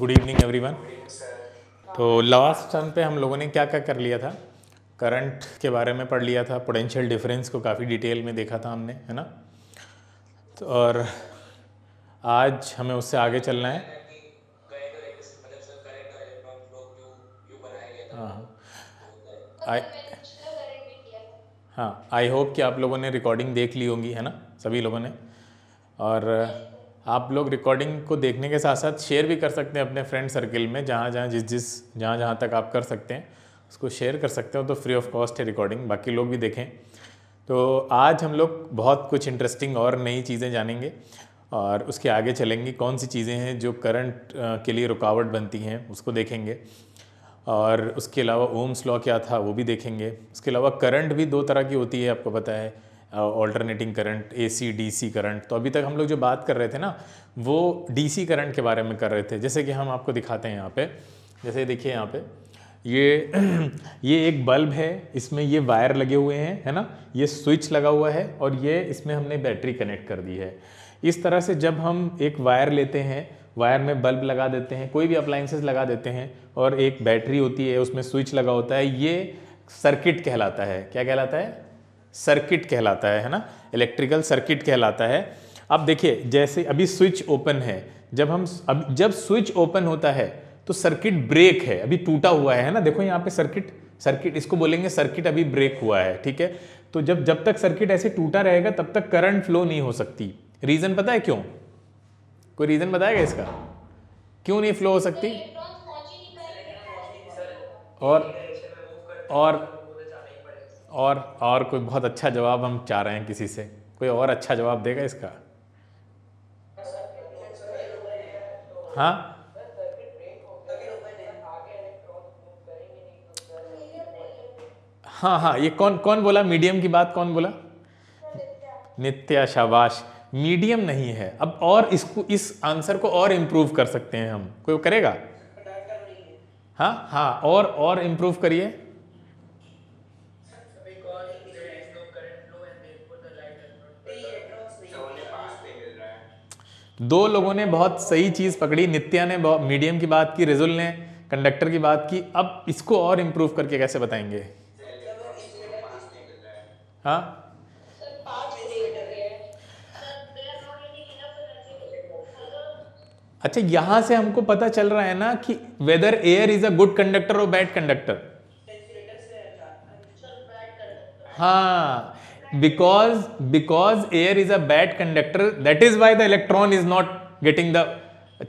Good evening everyone तो last turn पे हम लोगों ने क्या क्या कर लिया था करंट के बारे में पढ़ लिया था पोटेंशियल डिफरेंस को काफ़ी डिटेल में देखा था हमने है ना तो और आज हमें उससे आगे चलना है हाँ हाँ आई होप कि आप लोगों ने रिकॉर्डिंग देख ली होंगी है ना सभी लोगों ने और आप लोग रिकॉर्डिंग को देखने के साथ साथ शेयर भी कर सकते हैं अपने फ्रेंड सर्किल में जहाँ जहाँ जिस जिस जहाँ जहाँ तक आप कर सकते हैं उसको शेयर कर सकते हो तो फ्री ऑफ कॉस्ट है रिकॉर्डिंग बाकी लोग भी देखें तो आज हम लोग बहुत कुछ इंटरेस्टिंग और नई चीज़ें जानेंगे और उसके आगे चलेंगे कौन सी चीज़ें हैं जो करंट के लिए रुकावट बनती हैं उसको देखेंगे और उसके अलावा ओम्स लॉ क्या था वो भी देखेंगे उसके अलावा करंट भी दो तरह की होती है आपको पता है alternating current A C D C current तो अभी तक हम लोग जो बात कर रहे थे ना वो डी सी करंट के बारे में कर रहे थे जैसे कि हम आपको दिखाते हैं यहाँ पे जैसे देखिए यहाँ पे ये ये एक बल्ब है इसमें ये वायर लगे हुए हैं है ना ये स्विच लगा हुआ है और ये इसमें हमने बैटरी कनेक्ट कर दी है इस तरह से जब हम एक वायर लेते हैं वायर में बल्ब लगा देते हैं कोई भी अप्लाइंसेस लगा देते हैं और एक बैटरी होती है उसमें स्विच लगा होता है ये सर्किट कहलाता है क्या कहलाता है सर्किट कहलाता है है ना इलेक्ट्रिकल सर्किट कहलाता है अब देखिए जैसे अभी स्विच ओपन है जब हम अब जब स्विच ओपन होता है तो सर्किट ब्रेक है अभी टूटा हुआ है ना देखो यहाँ पे सर्किट सर्किट इसको बोलेंगे सर्किट अभी ब्रेक हुआ है ठीक है तो जब जब तक सर्किट ऐसे टूटा रहेगा तब तक करंट फ्लो नहीं हो सकती रीज़न पता है क्यों कोई रीज़न बताएगा इसका क्यों नहीं फ्लो हो सकती और और और और कोई बहुत अच्छा जवाब हम चाह रहे हैं किसी से कोई और अच्छा जवाब देगा इसका हाँ हाँ हाँ ये कौन कौन बोला मीडियम की बात कौन बोला नित्या शाबाश मीडियम नहीं है अब और इसको इस आंसर को और इम्प्रूव कर सकते हैं हम कोई करेगा हाँ हाँ और और इम्प्रूव करिए दो लोगों ने बहुत सही चीज़ पकड़ी नित्या ने मीडियम की बात की रिजुल ने कंडक्टर की बात की अब इसको और इम्प्रूव करके कैसे बताएंगे हाँ अच्छा यहां से हमको पता चल रहा है ना कि whether air is a good conductor और बैड कंडक्टर हाँ because because air is a bad conductor that is why the electron is not getting the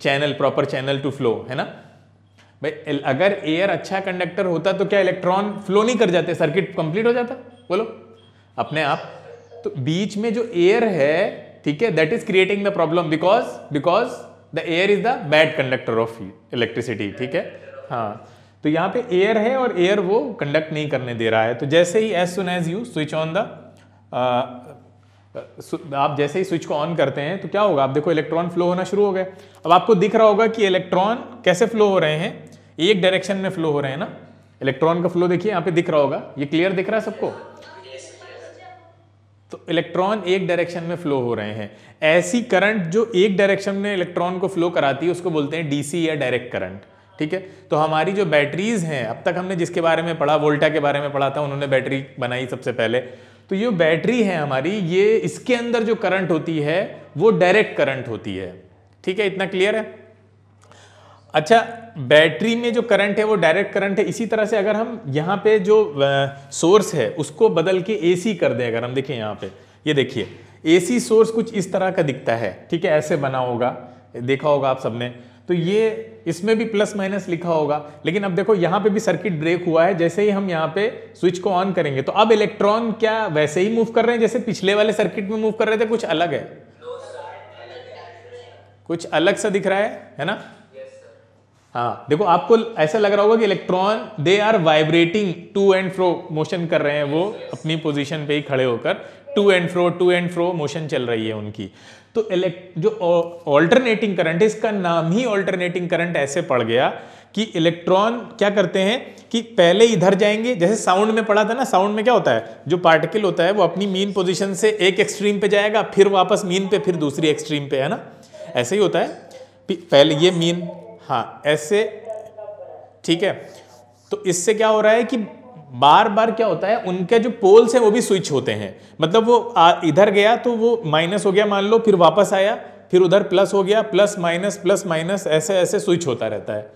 channel proper channel to flow है ना भाई अगर एयर अच्छा कंडक्टर होता तो क्या इलेक्ट्रॉन फ्लो नहीं कर जाते सर्किट कंप्लीट हो जाता बोलो अपने आप तो बीच में जो एयर है ठीक है that is creating the problem because because the air is the bad conductor of electricity ठीक है हाँ तो यहाँ पे एयर है और एयर वो कंडक्ट नहीं करने दे रहा है तो जैसे ही as soon as you switch on the आप जैसे ही स्विच को ऑन करते हैं तो क्या होगा आप देखो इलेक्ट्रॉन फ्लो होना शुरू हो गए अब आपको दिख रहा होगा कि इलेक्ट्रॉन कैसे फ्लो हो रहे हैं एक डायरेक्शन में फ्लो हो रहे हैं ना इलेक्ट्रॉन का फ्लो देखिए यहाँ पे दिख रहा होगा ये क्लियर दिख रहा है सबको तो इलेक्ट्रॉन एक डायरेक्शन में फ्लो हो रहे हैं ऐसी करंट जो एक डायरेक्शन में इलेक्ट्रॉन को फ्लो कराती है उसको बोलते हैं डीसी या डायरेक्ट करंट ठीक है तो हमारी जो बैटरीज हैं अब तक हमने जिसके बारे में पढ़ा वोल्टा के बारे में पढ़ा था उन्होंने बैटरी बनाई सबसे पहले तो ये बैटरी है हमारी ये इसके अंदर जो करंट होती है वो डायरेक्ट करंट होती है ठीक है इतना क्लियर है अच्छा बैटरी में जो करंट है वो डायरेक्ट करंट है इसी तरह से अगर हम यहाँ पे जो सोर्स है उसको बदल के एसी कर दें अगर हम देखें यहाँ पे ये देखिए एसी सोर्स कुछ इस तरह का दिखता है ठीक है ऐसे बना होगा देखा होगा आप सबने तो ये इसमें भी प्लस माइनस लिखा होगा लेकिन अब देखो यहाँ पे भी सर्किट ब्रेक हुआ है जैसे ही हम यहाँ पे स्विच को ऑन करेंगे तो अब इलेक्ट्रॉन क्या वैसे ही मूव कर रहे हैं जैसे पिछले वाले सर्किट में मूव कर रहे थे कुछ अलग है कुछ अलग सा दिख रहा है है ना हाँ देखो आपको ऐसा लग रहा होगा कि electron they are vibrating to and fro motion कर रहे हैं वो अपनी पोजीशन पे ही खड़े होकर to and fro to and fro motion चल रही है उनकी तो जो ऑल्टरनेटिंग करंट इसका नाम ही ऑल्टरनेटिंग करंट ऐसे पड़ गया कि इलेक्ट्रॉन क्या करते हैं कि पहले इधर जाएंगे जैसे साउंड में पड़ा था ना साउंड में क्या होता है जो पार्टिकल होता है वो अपनी मीन पोजीशन से एक एक्सट्रीम पे जाएगा फिर वापस मीन पे फिर दूसरी एक्सट्रीम पे है ना ऐसे ही होता है पहले ये मीन हाँ ऐसे ठीक है तो इससे क्या हो रहा है कि बार बार क्या होता है उनके जो पोल्स हैं वो भी स्विच होते हैं मतलब वो इधर गया तो वो माइनस हो गया मान लो फिर वापस आया फिर उधर प्लस हो गया प्लस माइनस प्लस माइनस ऐसे ऐसे स्विच होता रहता है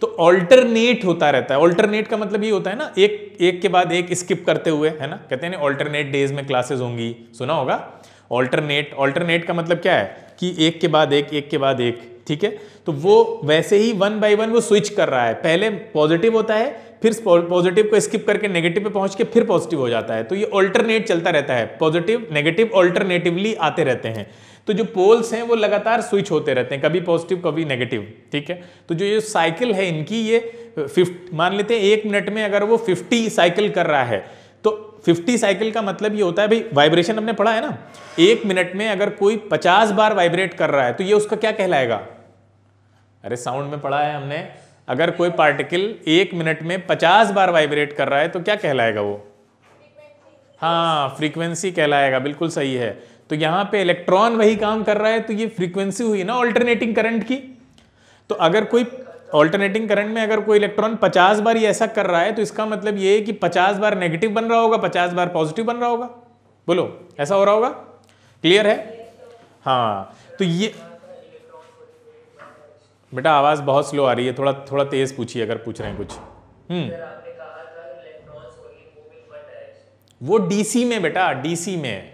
तो ऑल्टरनेट होता रहता है ऑल्टरनेट का मतलब ये होता है ना एक एक के बाद एक स्किप करते हुए है ना कहते हैं ना ऑल्टरनेट डेज में क्लासेस होंगी सुना होगा ऑल्टरनेट ऑल्टरनेट का मतलब क्या है कि एक के बाद एक एक के बाद एक ठीक है तो वो वैसे ही वन बाई वन वो स्विच कर रहा है पहले पॉजिटिव होता है फिर पॉजिटिव को स्किप करके नेगेटिव पे पहुंच के फिर पॉजिटिव हो जाता है तो ये ऑल्टरनेट चलता रहता है पॉजिटिव नेगेटिव ऑल्टरनेटिवली आते रहते हैं तो जो पोल्स हैं वो लगातार स्विच होते रहते हैं कभी पॉजिटिव कभी नेगेटिव ठीक है तो जो ये साइकिल है इनकी ये फिफ्ट मान लेते हैं एक मिनट में अगर वो फिफ्टी साइकिल कर रहा है तो फिफ्टी साइकिल का मतलब ये होता है भाई वाइब्रेशन हमने पढ़ा है ना एक मिनट में अगर कोई पचास बार वाइब्रेट कर रहा है तो ये उसका क्या कहलाएगा अरे साउंड में पढ़ा है हमने अगर कोई पार्टिकल एक मिनट में पचास बार वाइब्रेट कर रहा है तो क्या कहलाएगा वो हाँ फ्रीक्वेंसी कहलाएगा बिल्कुल सही है तो यहाँ पे इलेक्ट्रॉन वही काम कर रहा है तो ये फ्रीक्वेंसी हुई ना ऑल्टरनेटिंग करंट की तो अगर कोई ऑल्टरनेटिंग करंट में अगर कोई इलेक्ट्रॉन 50 बार ये ऐसा कर रहा है तो इसका मतलब ये है कि 50 बार नेगेटिव बन रहा होगा 50 बार पॉजिटिव बन रहा होगा बोलो ऐसा हो रहा होगा क्लियर है हाँ तो ये बेटा आवाज़ बहुत स्लो आ रही है थोड़ा थोड़ा तेज़ पूछिए अगर पूछ रहे हैं कुछ हम्म वो डीसी में बेटा डीसी में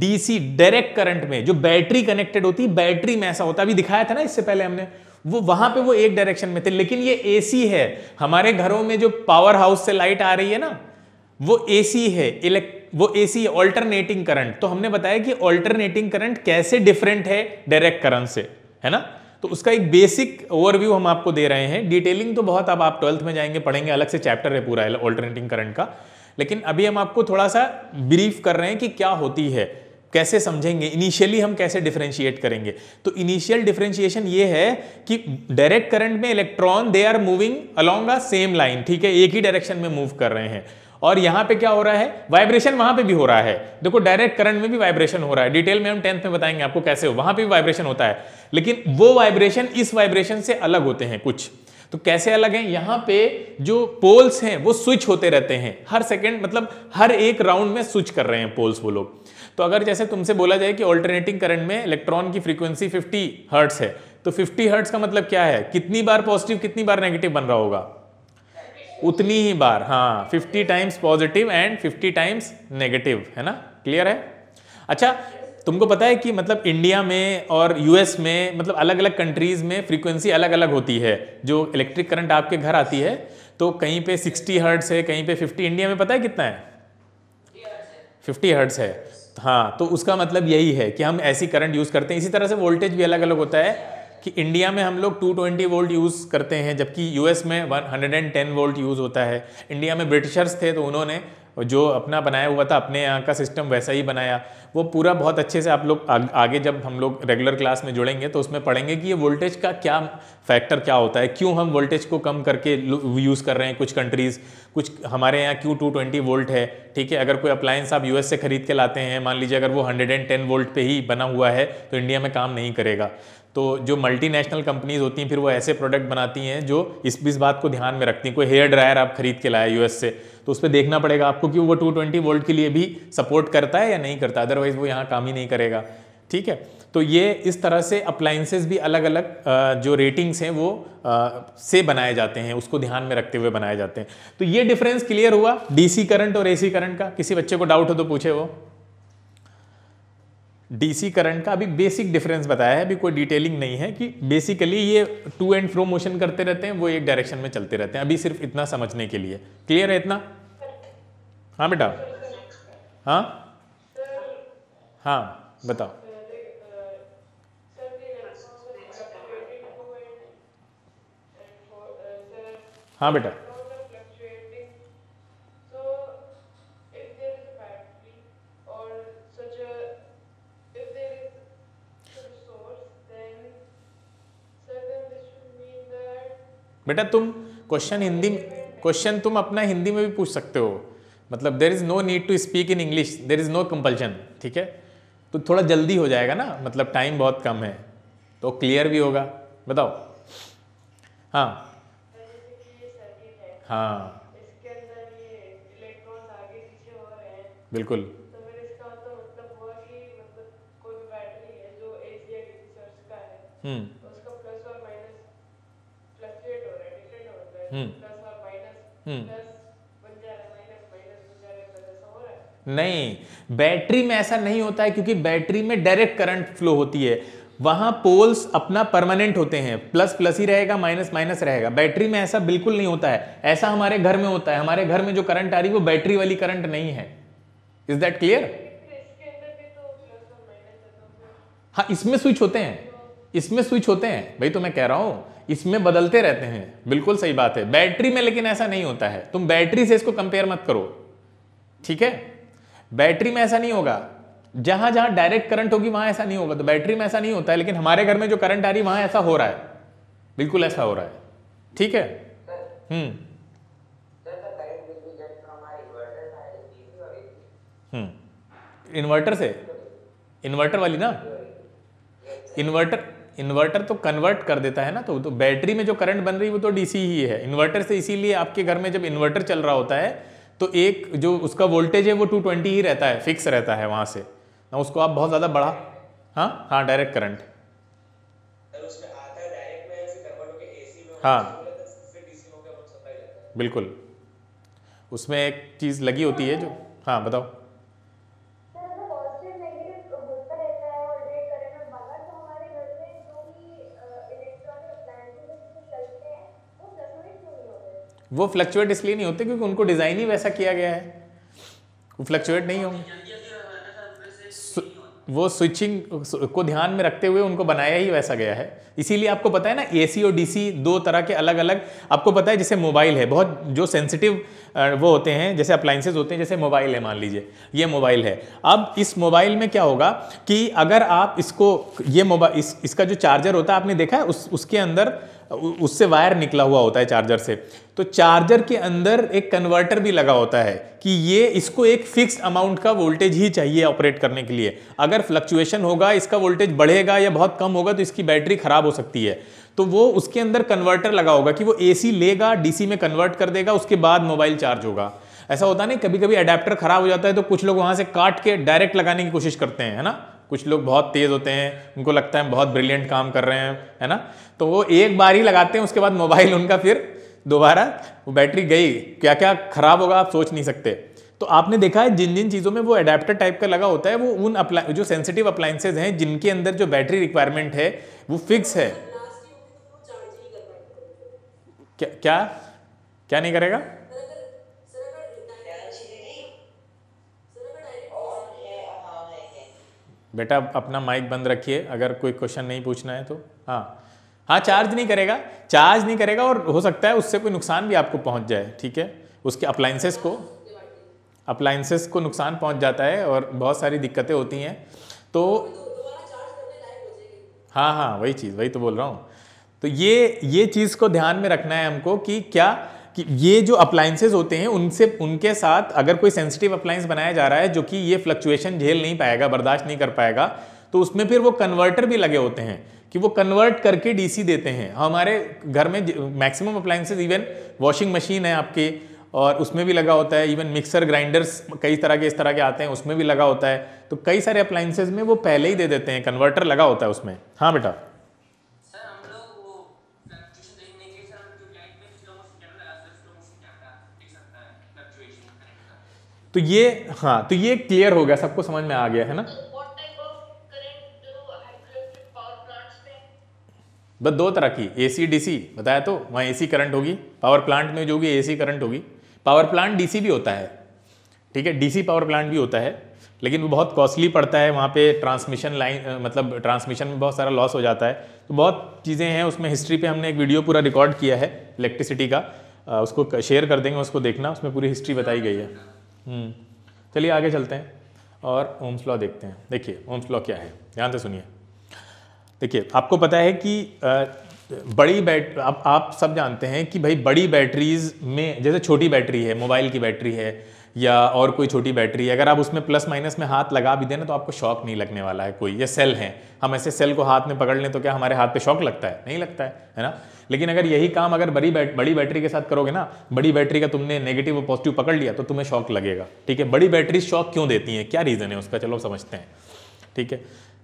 डीसी डायरेक्ट करंट में जो बैटरी कनेक्टेड होती है बैटरी में ऐसा होता अभी दिखाया था ना इससे पहले हमने वो वहां पे वो एक डायरेक्शन में थे लेकिन ये एसी है हमारे घरों में जो पावर हाउस से लाइट आ रही है ना वो एसी है इलेक्ट वो एसी ऑल्टरनेटिंग करंट तो हमने बताया कि ऑल्टरनेटिंग करंट कैसे डिफरेंट है डायरेक्ट करंट से है ना तो उसका एक बेसिक ओवरव्यू हम आपको दे रहे हैं डिटेलिंग तो बहुत अब आप ट्वेल्थ में जाएंगे पढ़ेंगे अलग से चैप्टर है पूरा ऑल्टरनेटिंग करंट का लेकिन अभी हम आपको थोड़ा सा ब्रीफ कर रहे हैं कि क्या होती है कैसे समझेंगे इनिशियली हम कैसे डिफ्रेंशिएट करेंगे तो इनिशियल डिफ्रेंशिएशन ये है कि डायरेक्ट करंट में electron they are moving along a same line ठीक है एक ही डायरेक्शन में मूव कर रहे हैं और यहां पे क्या हो रहा है वाइब्रेशन वहां पे भी हो रहा है देखो डायरेक्ट करंट में भी वाइब्रेशन हो रहा है डिटेल में हम टेंथ में बताएंगे आपको कैसे हो वहां पे भी वाइब्रेशन होता है लेकिन वो वाइब्रेशन इस वाइब्रेशन से अलग होते हैं कुछ तो कैसे अलग है यहाँ पे जो पोल्स हैं वो स्विच होते रहते हैं हर सेकेंड मतलब हर एक राउंड में स्विच कर रहे हैं पोल्स वो लोग तो अगर जैसे तुमसे बोला जाए कि ऑल्टरनेटिंग करंट में इलेक्ट्रॉन की फ्रीक्वेंसी 50 हर्ट्स है तो 50 हर्ट्स का मतलब क्या है कितनी बार पॉजिटिव कितनी बार नेगेटिव बन रहा होगा उतनी ही बार हाँ 50 times positive and 50 times negative है ना क्लियर है अच्छा तुमको पता है कि मतलब इंडिया में और यूएस में मतलब अलग अलग कंट्रीज़ में फ्रीक्वेंसी अलग अलग होती है जो इलेक्ट्रिक करंट आपके घर आती है तो कहीं पे 60 हर्ट्स है कहीं पे 50 इंडिया में पता है कितना है 50 हर्ट्स है हाँ तो उसका मतलब यही है कि हम ऐसी करंट यूज़ करते हैं इसी तरह से वोल्टेज भी अलग अलग होता है कि इंडिया में हम लोग 220 वोल्ट यूज़ करते हैं जबकि यूएस में 110 वोल्ट यूज़ होता है इंडिया में ब्रिटिशर्स थे तो उन्होंने जो अपना बनाया हुआ था अपने यहाँ का सिस्टम वैसा ही बनाया वो पूरा बहुत अच्छे से आप लोग आगे जब हम लोग रेगुलर क्लास में जुड़ेंगे तो उसमें पढ़ेंगे कि ये वोल्टेज का क्या फैक्टर क्या होता है क्यों हम वोल्टेज को कम करके यूज़ कर रहे हैं कुछ कंट्रीज़ कुछ हमारे यहाँ क्यों ट्वेंटी वोल्ट है ठीक है अगर कोई अप्लायंस आप यूएस से खरीद के लाते हैं मान लीजिए अगर वो 110 वोल्ट पे ही बना हुआ है तो इंडिया में काम नहीं करेगा तो जो मल्टीनेशनल कंपनीज होती हैं फिर वो ऐसे प्रोडक्ट बनाती हैं जो इस इस बात को ध्यान में रखती हैं कोई हेयर ड्रायर आप खरीद के लाए यूएस से तो उस पर देखना पड़ेगा आपको कि वो 220 वोल्ट के लिए भी सपोर्ट करता है या नहीं करता अदरवाइज वो यहाँ काम ही नहीं करेगा ठीक है तो ये इस तरह से अप्लाइंसेज भी अलग अलग जो रेटिंग्स हैं वो से बनाए जाते हैं उसको ध्यान में रखते हुए बनाए जाते हैं तो ये डिफरेंस क्लियर हुआ डीसी करंट और एसी करंट का किसी बच्चे को डाउट हो तो पूछे वो डीसी करंट का अभी बेसिक डिफरेंस बताया है अभी कोई डिटेलिंग नहीं है कि बेसिकली ये टू एंड फ्रो मोशन करते रहते हैं वो एक डायरेक्शन में चलते रहते हैं अभी सिर्फ इतना समझने के लिए क्लियर है इतना हाँ बेटा हाँ हाँ बताओ हाँ बेटा बेटा तुम क्वेश्चन हिंदी क्वेश्चन तुम अपना हिंदी में भी पूछ सकते हो मतलब there is no need to speak in English there is no compulsion ठीक है तो थोड़ा जल्दी हो जाएगा ना मतलब टाइम बहुत कम है तो क्लियर भी होगा बताओ हाँ हाँ बिल्कुल हम्म हम्म। हम्म। नहीं बैटरी में ऐसा नहीं होता है क्योंकि बैटरी में डायरेक्ट करंट फ्लो होती है वहां पोल्स अपना परमानेंट होते हैं प्लस प्लस ही रहेगा माइनस माइनस रहेगा बैटरी में ऐसा बिल्कुल नहीं होता है ऐसा हमारे घर में होता है हमारे घर में जो करंट आ रही है वो बैटरी वाली करंट नहीं है इज दैट क्लियर हाँ इसमें स्विच होते हैं इसमें स्विच होते हैं भाई तो मैं कह रहा हूं इसमें बदलते रहते हैं बिल्कुल सही बात है बैटरी में लेकिन ऐसा नहीं होता है तुम बैटरी से इसको कंपेयर मत करो ठीक है बैटरी में ऐसा नहीं होगा जहां जहां डायरेक्ट करंट होगी वहां ऐसा नहीं होगा तो बैटरी में ऐसा नहीं होता है लेकिन हमारे घर में जो करंट आ रही है वहां ऐसा हो रहा है बिल्कुल ऐसा हो रहा है ठीक है हम्म हम्म इन्वर्टर से इन्वर्टर वाली ना इन्वर्टर इन्वर्टर तो कन्वर्ट कर देता है ना तो तो बैटरी में जो करंट बन रही है वो तो डीसी ही है इन्वर्टर से इसीलिए आपके घर में जब इन्वर्टर चल रहा होता है तो एक जो उसका वोल्टेज है वो 220 ही रहता है फिक्स रहता है वहां से ना उसको आप बहुत ज़्यादा बढ़ा हाँ हाँ डायरेक्ट करंट हाँ तो बिल्कुल उसमें एक चीज़ लगी होती है जो हाँ बताओ वो फ्लक्चुएट इसलिए नहीं होते क्योंकि उनको डिज़ाइन ही वैसा किया गया है वो फ्लक्चुएट नहीं होंगे वो स्विचिंग को ध्यान में रखते हुए उनको बनाया ही वैसा गया है इसीलिए आपको पता है ना एसी और डीसी दो तरह के अलग अलग आपको पता है जैसे मोबाइल है बहुत जो सेंसिटिव वो होते हैं जैसे अप्लाइंसेज होते हैं जैसे मोबाइल है मान लीजिए ये मोबाइल है अब इस मोबाइल में क्या होगा कि अगर आप इसको ये मोबाइल इस, इसका जो चार्जर होता है आपने देखा है उस उसके अंदर उससे वायर निकला हुआ होता है चार्जर से तो चार्जर के अंदर एक कन्वर्टर भी लगा होता है कि ये इसको एक फिक्स अमाउंट का वोल्टेज ही चाहिए ऑपरेट करने के लिए अगर फ्लक्चुएशन होगा इसका वोल्टेज बढ़ेगा या बहुत कम होगा तो इसकी बैटरी खराब हो सकती है तो वो उसके अंदर कन्वर्टर लगा होगा कि वो एसी लेगा डीसी में कन्वर्ट कर देगा उसके बाद मोबाइल चार्ज होगा ऐसा होता नहीं कभी कभी अडेप्टर खराब हो जाता है तो कुछ लोग वहां से काट के डायरेक्ट लगाने की कोशिश करते हैं है ना कुछ लोग बहुत तेज़ होते हैं उनको लगता है बहुत ब्रिलियंट काम कर रहे हैं है ना तो वो एक बार ही लगाते हैं उसके बाद मोबाइल उनका फिर दोबारा वो बैटरी गई क्या क्या ख़राब होगा आप सोच नहीं सकते तो आपने देखा है जिन जिन चीज़ों में वो अडेप्टर टाइप का लगा होता है वो उन अप्लाई जो सेंसिटिव अप्लाइंसेज हैं जिनके अंदर जो बैटरी रिक्वायरमेंट है वो फिक्स है क्या क्या क्या नहीं करेगा बेटा अपना माइक बंद रखिए अगर कोई क्वेश्चन नहीं पूछना है तो हाँ हाँ चार्ज नहीं करेगा चार्ज नहीं करेगा और हो सकता है उससे कोई नुकसान भी आपको पहुंच जाए ठीक है उसके अप्लाइंसेस को अप्लाइंसेस को नुकसान पहुंच जाता है और बहुत सारी दिक्कतें होती हैं तो हाँ हाँ वही चीज़ वही तो बोल रहा हूँ तो ये ये चीज़ को ध्यान में रखना है हमको कि क्या कि ये जो अप्लाइंसेज होते हैं उनसे उनके साथ अगर कोई सेंसिटिव अप्लाइंस बनाया जा रहा है जो कि ये फ्लक्चुएशन झेल नहीं पाएगा बर्दाश्त नहीं कर पाएगा तो उसमें फिर वो कन्वर्टर भी लगे होते हैं कि वो कन्वर्ट करके डीसी देते हैं हमारे घर में maximum appliances even washing machine है आपके और उसमें भी लगा होता है इवन मिक्सर ग्राइंडर्स कई तरह के इस तरह के आते हैं उसमें भी लगा होता है तो कई सारे अप्लाइंसेज में वो पहले ही दे देते हैं कन्वर्टर लगा होता है उसमें हाँ बेटा तो ये हाँ तो ये क्लियर हो गया सबको समझ में आ गया है ना बस दो तरह की ए सी डी सी बताया तो वहाँ ए सी करंट होगी पावर प्लांट में जो होगी ए सी करंट होगी पावर प्लांट डी सी भी होता है ठीक है डी सी पावर प्लांट भी होता है लेकिन वो बहुत कॉस्टली पड़ता है वहाँ पे ट्रांसमिशन लाइन मतलब ट्रांसमिशन में बहुत सारा लॉस हो जाता है तो बहुत चीज़ें हैं उसमें हिस्ट्री पे हमने एक वीडियो पूरा रिकॉर्ड किया है इलेक्ट्रिसिटी का उसको शेयर कर देंगे उसको देखना उसमें पूरी हिस्ट्री बताई गई है हम्म। चलिए आगे चलते हैं और ओम्स लॉ देखते हैं देखिए ओम्स लॉ क्या है ध्यान से सुनिए देखिए आपको पता है कि बड़ी बैट आप, आप सब जानते हैं कि भाई बड़ी बैटरीज में जैसे छोटी बैटरी है मोबाइल की बैटरी है या और कोई छोटी बैटरी है अगर आप उसमें प्लस माइनस में हाथ लगा भी देना तो आपको शॉक नहीं लगने वाला है कोई ये सेल है हम ऐसे सेल को हाथ में पकड़ लें तो क्या हमारे हाथ पे शॉक लगता है नहीं लगता है है ना लेकिन अगर यही काम अगर बड़ी बैट बड़ी बैटरी के साथ करोगे ना बड़ी बैटरी का तुमने नेगेटिव और पॉजिटिव पकड़ लिया तो तुम्हें शॉक लगेगा ठीक है बड़ी बैटरी शॉक क्यों देती है क्या रीज़न है उसका चलो समझते हैं ठीक है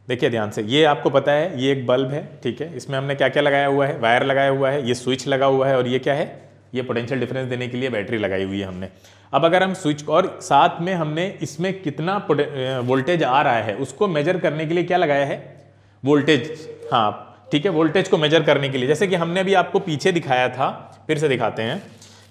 देखिए ध्यान से ये आपको पता है ये एक बल्ब है ठीक है इसमें हमने क्या क्या लगाया हुआ है वायर लगाया हुआ है ये स्विच लगा हुआ है और ये क्या है ये पोटेंशियल डिफरेंस देने के लिए बैटरी लगाई हुई है हमने अब अगर हम स्विच और साथ में हमने इसमें कितना वोल्टेज आ रहा है उसको मेजर करने के लिए क्या लगाया है वोल्टेज हाँ ठीक है वोल्टेज को मेजर करने के लिए जैसे कि हमने अभी आपको पीछे दिखाया था फिर से दिखाते हैं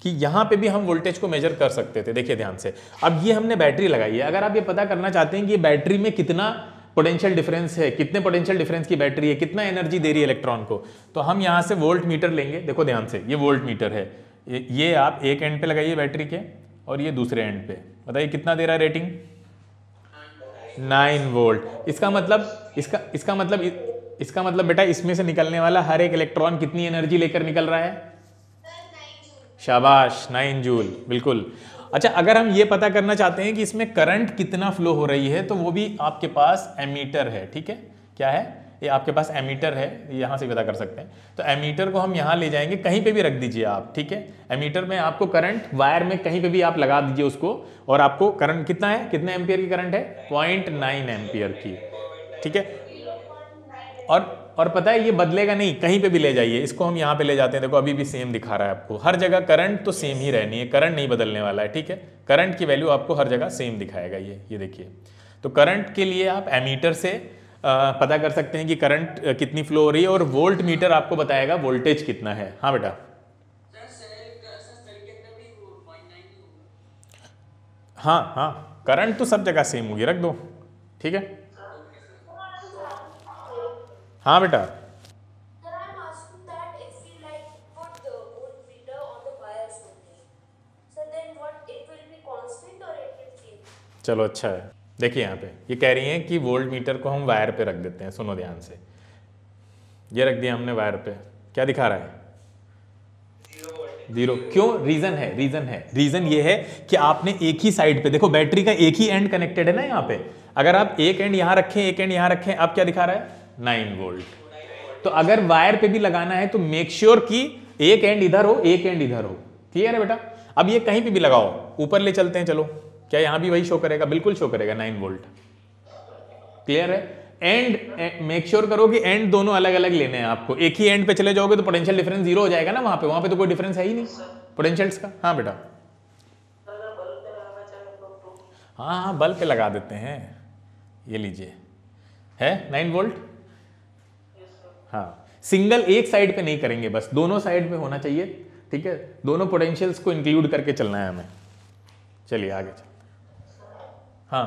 कि यहाँ पे भी हम वोल्टेज को मेजर कर सकते थे देखिए ध्यान से अब ये हमने बैटरी लगाई है अगर आप ये पता करना चाहते हैं कि बैटरी में कितना पोटेंशियल डिफरेंस है कितने पोटेंशियल डिफरेंस की बैटरी है कितना एनर्जी दे रही है इलेक्ट्रॉन को तो हम यहाँ से वोल्ट मीटर लेंगे देखो ध्यान से ये वोल्ट मीटर है ये आप एक एंड पे लगाइए बैटरी के और ये दूसरे एंड पे बताइए कितना दे रहा है रेटिंग नाइन वोल्ट इसका मतलब इसका इसका मतलब इसका मतलब बेटा इसमें से निकलने वाला हर एक इलेक्ट्रॉन कितनी एनर्जी लेकर निकल रहा है शाबाश नाइन जूल बिल्कुल अच्छा अगर हम ये पता करना चाहते हैं कि इसमें करंट कितना फ्लो हो रही है तो वो भी आपके पास एमीटर है ठीक है क्या है ये आपके पास एमीटर है यहाँ से पता कर सकते हैं तो एमीटर को हम यहाँ ले जाएंगे कहीं पे भी रख दीजिए आप ठीक है एमीटर में आपको करंट वायर में कहीं पे भी आप लगा दीजिए उसको और आपको करंट कितना है कितने एम्पियर की करंट है पॉइंट नाइन एम्पियर की ठीक है और और पता है ये बदलेगा नहीं कहीं पे भी ले जाइए इसको हम यहाँ पे ले जाते हैं देखो अभी भी सेम दिखा रहा है आपको हर जगह करंट तो सेम ही रहनी है करंट नहीं बदलने वाला है ठीक है करंट की वैल्यू आपको हर जगह सेम दिखाएगा ये ये देखिए तो करंट के लिए आप एमीटर से पता कर सकते हैं कि करंट कितनी फ्लो हो रही है और वोल्ट मीटर आपको बताएगा वोल्टेज कितना है हाँ बेटा हाँ हाँ करंट तो सब जगह सेम होगी रख दो ठीक है हाँ बेटा चलो अच्छा है देखिए यहाँ पे ये कह रही हैं कि वोल्ट मीटर को हम वायर पे रख देते हैं सुनो ध्यान से ये रख दिया हमने वायर पे क्या दिखा रहा है जीरो क्यों रीजन है रीजन है रीजन ये है कि आपने एक ही साइड पे देखो बैटरी का एक ही एंड कनेक्टेड है ना यहाँ पे अगर आप एक एंड यहां रखें एक एंड यहां रखें आप क्या दिखा रहा है नाइन वोल्ट तो अगर वायर पे भी लगाना है तो मेक श्योर sure कि एक एंड इधर हो एक एंड इधर हो क्लियर है बेटा अब ये कहीं पे भी लगाओ ऊपर ले चलते हैं चलो क्या यहां भी वही शो करेगा बिल्कुल शो करेगा नाइन वोल्ट क्लियर है एंड मेक श्योर करो कि एंड दोनों अलग अलग लेने हैं आपको एक ही एंड पे चले जाओगे तो पोटेंशियल डिफरेंस जीरो हो जाएगा ना वहां पे वहां पे तो कोई डिफरेंस है ही नहीं पोटेंशियल्स का हाँ बेटा हाँ हाँ बल्ब लगा देते हैं ये लीजिए है नाइन वोल्ट हाँ सिंगल एक साइड पे नहीं करेंगे बस दोनों साइड पे होना चाहिए ठीक है दोनों पोटेंशियल्स को इंक्लूड करके चलना है हमें चलिए आगे चलिए हाँ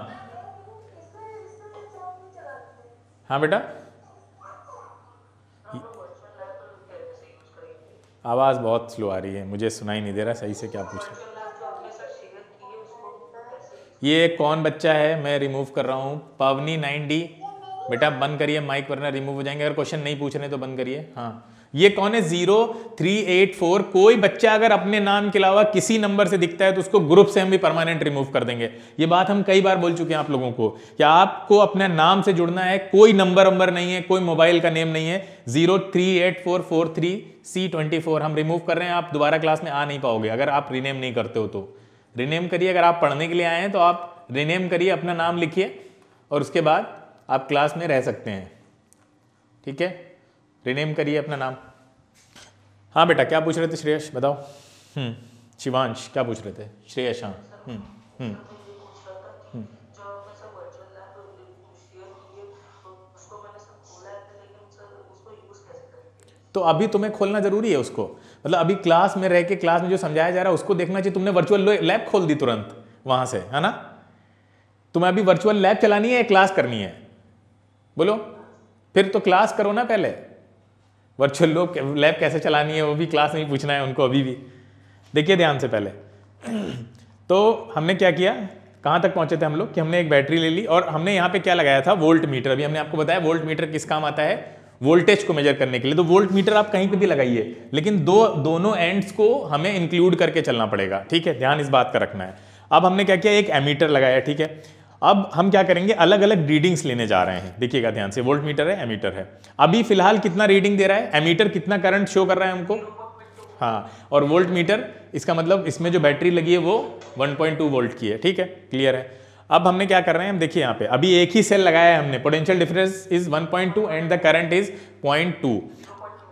हाँ बेटा आवाज़ बहुत स्लो आ रही है मुझे सुनाई नहीं दे रहा सही से क्या पूछ रहे ये कौन बच्चा है मैं रिमूव कर रहा हूँ पवनी नाइन डी बेटा बंद करिए माइक वरना रिमूव हो जाएंगे अगर क्वेश्चन नहीं पूछ रहे तो बंद करिए हाँ ये कौन है जीरो थ्री एट फोर कोई बच्चा अगर अपने नाम के अलावा किसी नंबर से दिखता है तो उसको ग्रुप से हम भी परमानेंट रिमूव कर देंगे ये बात हम कई बार बोल चुके हैं आप लोगों को कि आपको अपने नाम से जुड़ना है कोई नंबर वंबर नहीं है कोई मोबाइल का नेम नहीं है zero three eight four four three C twenty four हम रिमूव कर रहे हैं आप दोबारा क्लास में आ नहीं पाओगे अगर आप रिनेम नहीं करते हो तो रिनेम करिए अगर आप पढ़ने के लिए आए हैं तो आप रिनेम करिए अपना नाम लिखिए और उसके बाद आप क्लास में रह सकते हैं ठीक है रिनेम करिए अपना नाम हाँ बेटा क्या पूछ रहे थे श्रेयस बताओ हम्म, शिवांश क्या पूछ रहे थे श्रेयस हाँ हम्म, हम्म। तो अभी तुम्हें खोलना जरूरी है उसको मतलब अभी क्लास में रह के क्लास में जो समझाया जा रहा है उसको देखना चाहिए तुमने वर्चुअल लैब खोल दी तुरंत वहां से है ना तुम्हें अभी वर्चुअल लैब चलानी है या क्लास करनी है बोलो फिर तो क्लास करो ना पहले वर्चुअल लोग लैब कैसे चलानी है वो भी क्लास में पूछना है उनको अभी भी देखिए ध्यान से पहले तो हमने क्या किया कहाँ तक पहुँचे थे हम लोग कि हमने एक बैटरी ले ली और हमने यहाँ पे क्या लगाया था वोल्ट मीटर अभी हमने आपको बताया वोल्ट मीटर किस काम आता है वोल्टेज को मेजर करने के लिए तो वोल्ट मीटर आप कहीं पे भी लगाइए लेकिन दो दोनों एंड्स को हमें इंक्लूड करके चलना पड़ेगा ठीक है ध्यान इस बात का रखना है अब हमने क्या किया एक एमीटर लगाया ठीक है अब हम क्या करेंगे अलग अलग रीडिंग्स लेने जा रहे हैं देखिएगा ध्यान से वोल्ट मीटर है एमीटर है अभी फिलहाल कितना रीडिंग दे रहा है एमीटर कितना करंट शो कर रहा है हमको हाँ और वोल्ट मीटर इसका मतलब इसमें जो बैटरी लगी है वो 1.2 वोल्ट की है ठीक है क्लियर है अब हमने क्या कर रहे हैं हम देखिए यहाँ पे अभी एक ही सेल लगाया है हमने potential difference is 1.2 and the current is 0.2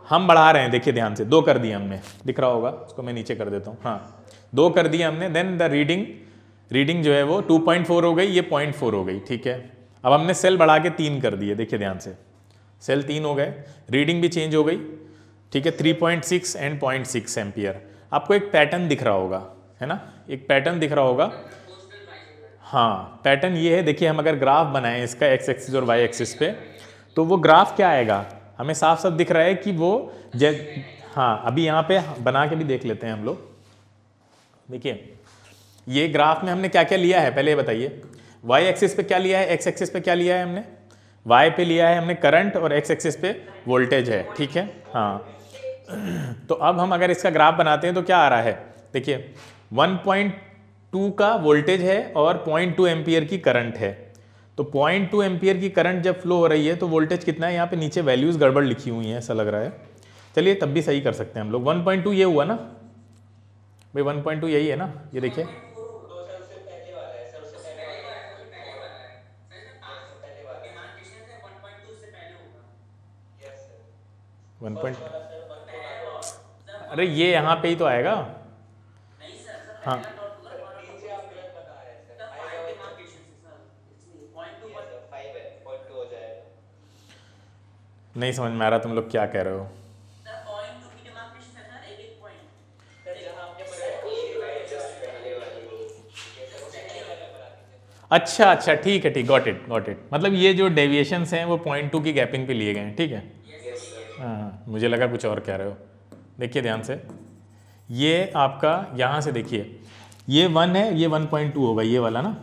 हम बढ़ा रहे हैं देखिए ध्यान से दो कर दिए हमने दिख रहा होगा उसको मैं नीचे कर देता हूँ हाँ दो कर दिया हमने देन द रीडिंग रीडिंग जो है वो 2.4 हो गई ये 0.4 हो गई ठीक है अब हमने सेल बढ़ा के तीन कर दिए देखिए ध्यान से सेल तीन हो गए रीडिंग भी चेंज हो गई ठीक है 3.6 एंड 0.6 एम्पियर आपको एक पैटर्न दिख रहा होगा है ना एक पैटर्न दिख रहा होगा हाँ पैटर्न ये है देखिए हम अगर ग्राफ बनाएं इसका एक्स एक्सिस और वाई एक्सिस पे तो वो ग्राफ क्या आएगा हमें साफ साफ दिख रहा है कि वो जै हाँ अभी यहाँ पे बना के भी देख लेते हैं हम लोग देखिए ये ग्राफ में हमने क्या क्या लिया है पहले बताइए वाई एक्सिस पे क्या लिया है एक्स एक्सिस पे क्या लिया है हमने वाई पे लिया है हमने करंट और एक्स एक्सिस पे वोल्टेज है ठीक है हाँ तो अब हम अगर इसका ग्राफ बनाते हैं तो क्या आ रहा है देखिए 1.2 का वोल्टेज है और 0.2 टू की करंट है तो 0.2 टू की करंट जब फ्लो हो रही है तो वोल्टेज कितना है यहाँ पे नीचे वैल्यूज़ गड़बड़ लिखी हुई है ऐसा लग रहा है चलिए तब भी सही कर सकते हैं हम लोग वन ये हुआ ना भाई वन यही है ना ये देखिए वन पॉइंट अरे ये यहाँ पे ही तो आएगा हाँ नहीं समझ में आ रहा तुम लोग क्या कह रहे हो अच्छा अच्छा ठीक है ठीक गॉट इट गॉट इट मतलब ये जो डेविएशन हैं वो पॉइंट टू की गैपिंग पे लिए गए हैं ठीक है हाँ, हाँ। मुझे लगा कुछ और कह रहे हो देखिए ध्यान से ये आपका यहाँ से देखिए ये वन है ये वन पॉइंट टू होगा ये वाला ना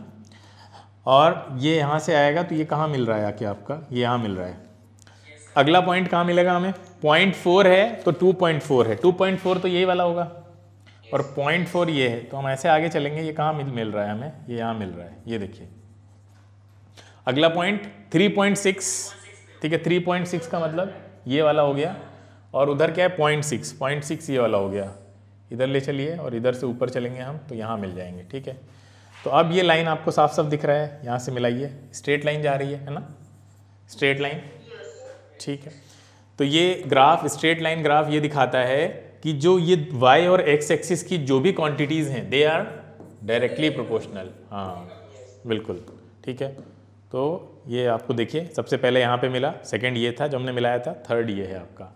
और ये यहाँ से आएगा तो ये कहाँ मिल रहा है आके आपका ये यहाँ मिल रहा है अगला पॉइंट कहाँ मिलेगा हमें पॉइंट फोर है तो टू पॉइंट फोर है टू पॉइंट फोर तो यही वाला होगा और पॉइंट फोर ये है तो हम ऐसे आगे चलेंगे ये कहाँ मिल मिल रहा है हमें ये यहाँ मिल रहा है ये देखिए अगला पॉइंट थ्री पॉइंट सिक्स ठीक है थ्री पॉइंट सिक्स का मतलब ये वाला हो गया और उधर क्या है पॉइंट सिक्स पॉइंट सिक्स ये वाला हो गया इधर ले चलिए और इधर से ऊपर चलेंगे हम तो यहाँ मिल जाएंगे ठीक है तो अब ये लाइन आपको साफ साफ दिख रहा है यहाँ से मिलाइए स्ट्रेट लाइन जा रही है है ना स्ट्रेट लाइन ठीक है तो ये ग्राफ स्ट्रेट लाइन ग्राफ ये दिखाता है कि जो ये y और x एक्सिस की जो भी क्वांटिटीज़ हैं दे आर डायरेक्टली प्रोपोर्शनल हाँ बिल्कुल ठीक है तो ये आपको देखिए सबसे पहले यहाँ पे मिला सेकंड ये था जो हमने मिलाया था थर्ड ये है आपका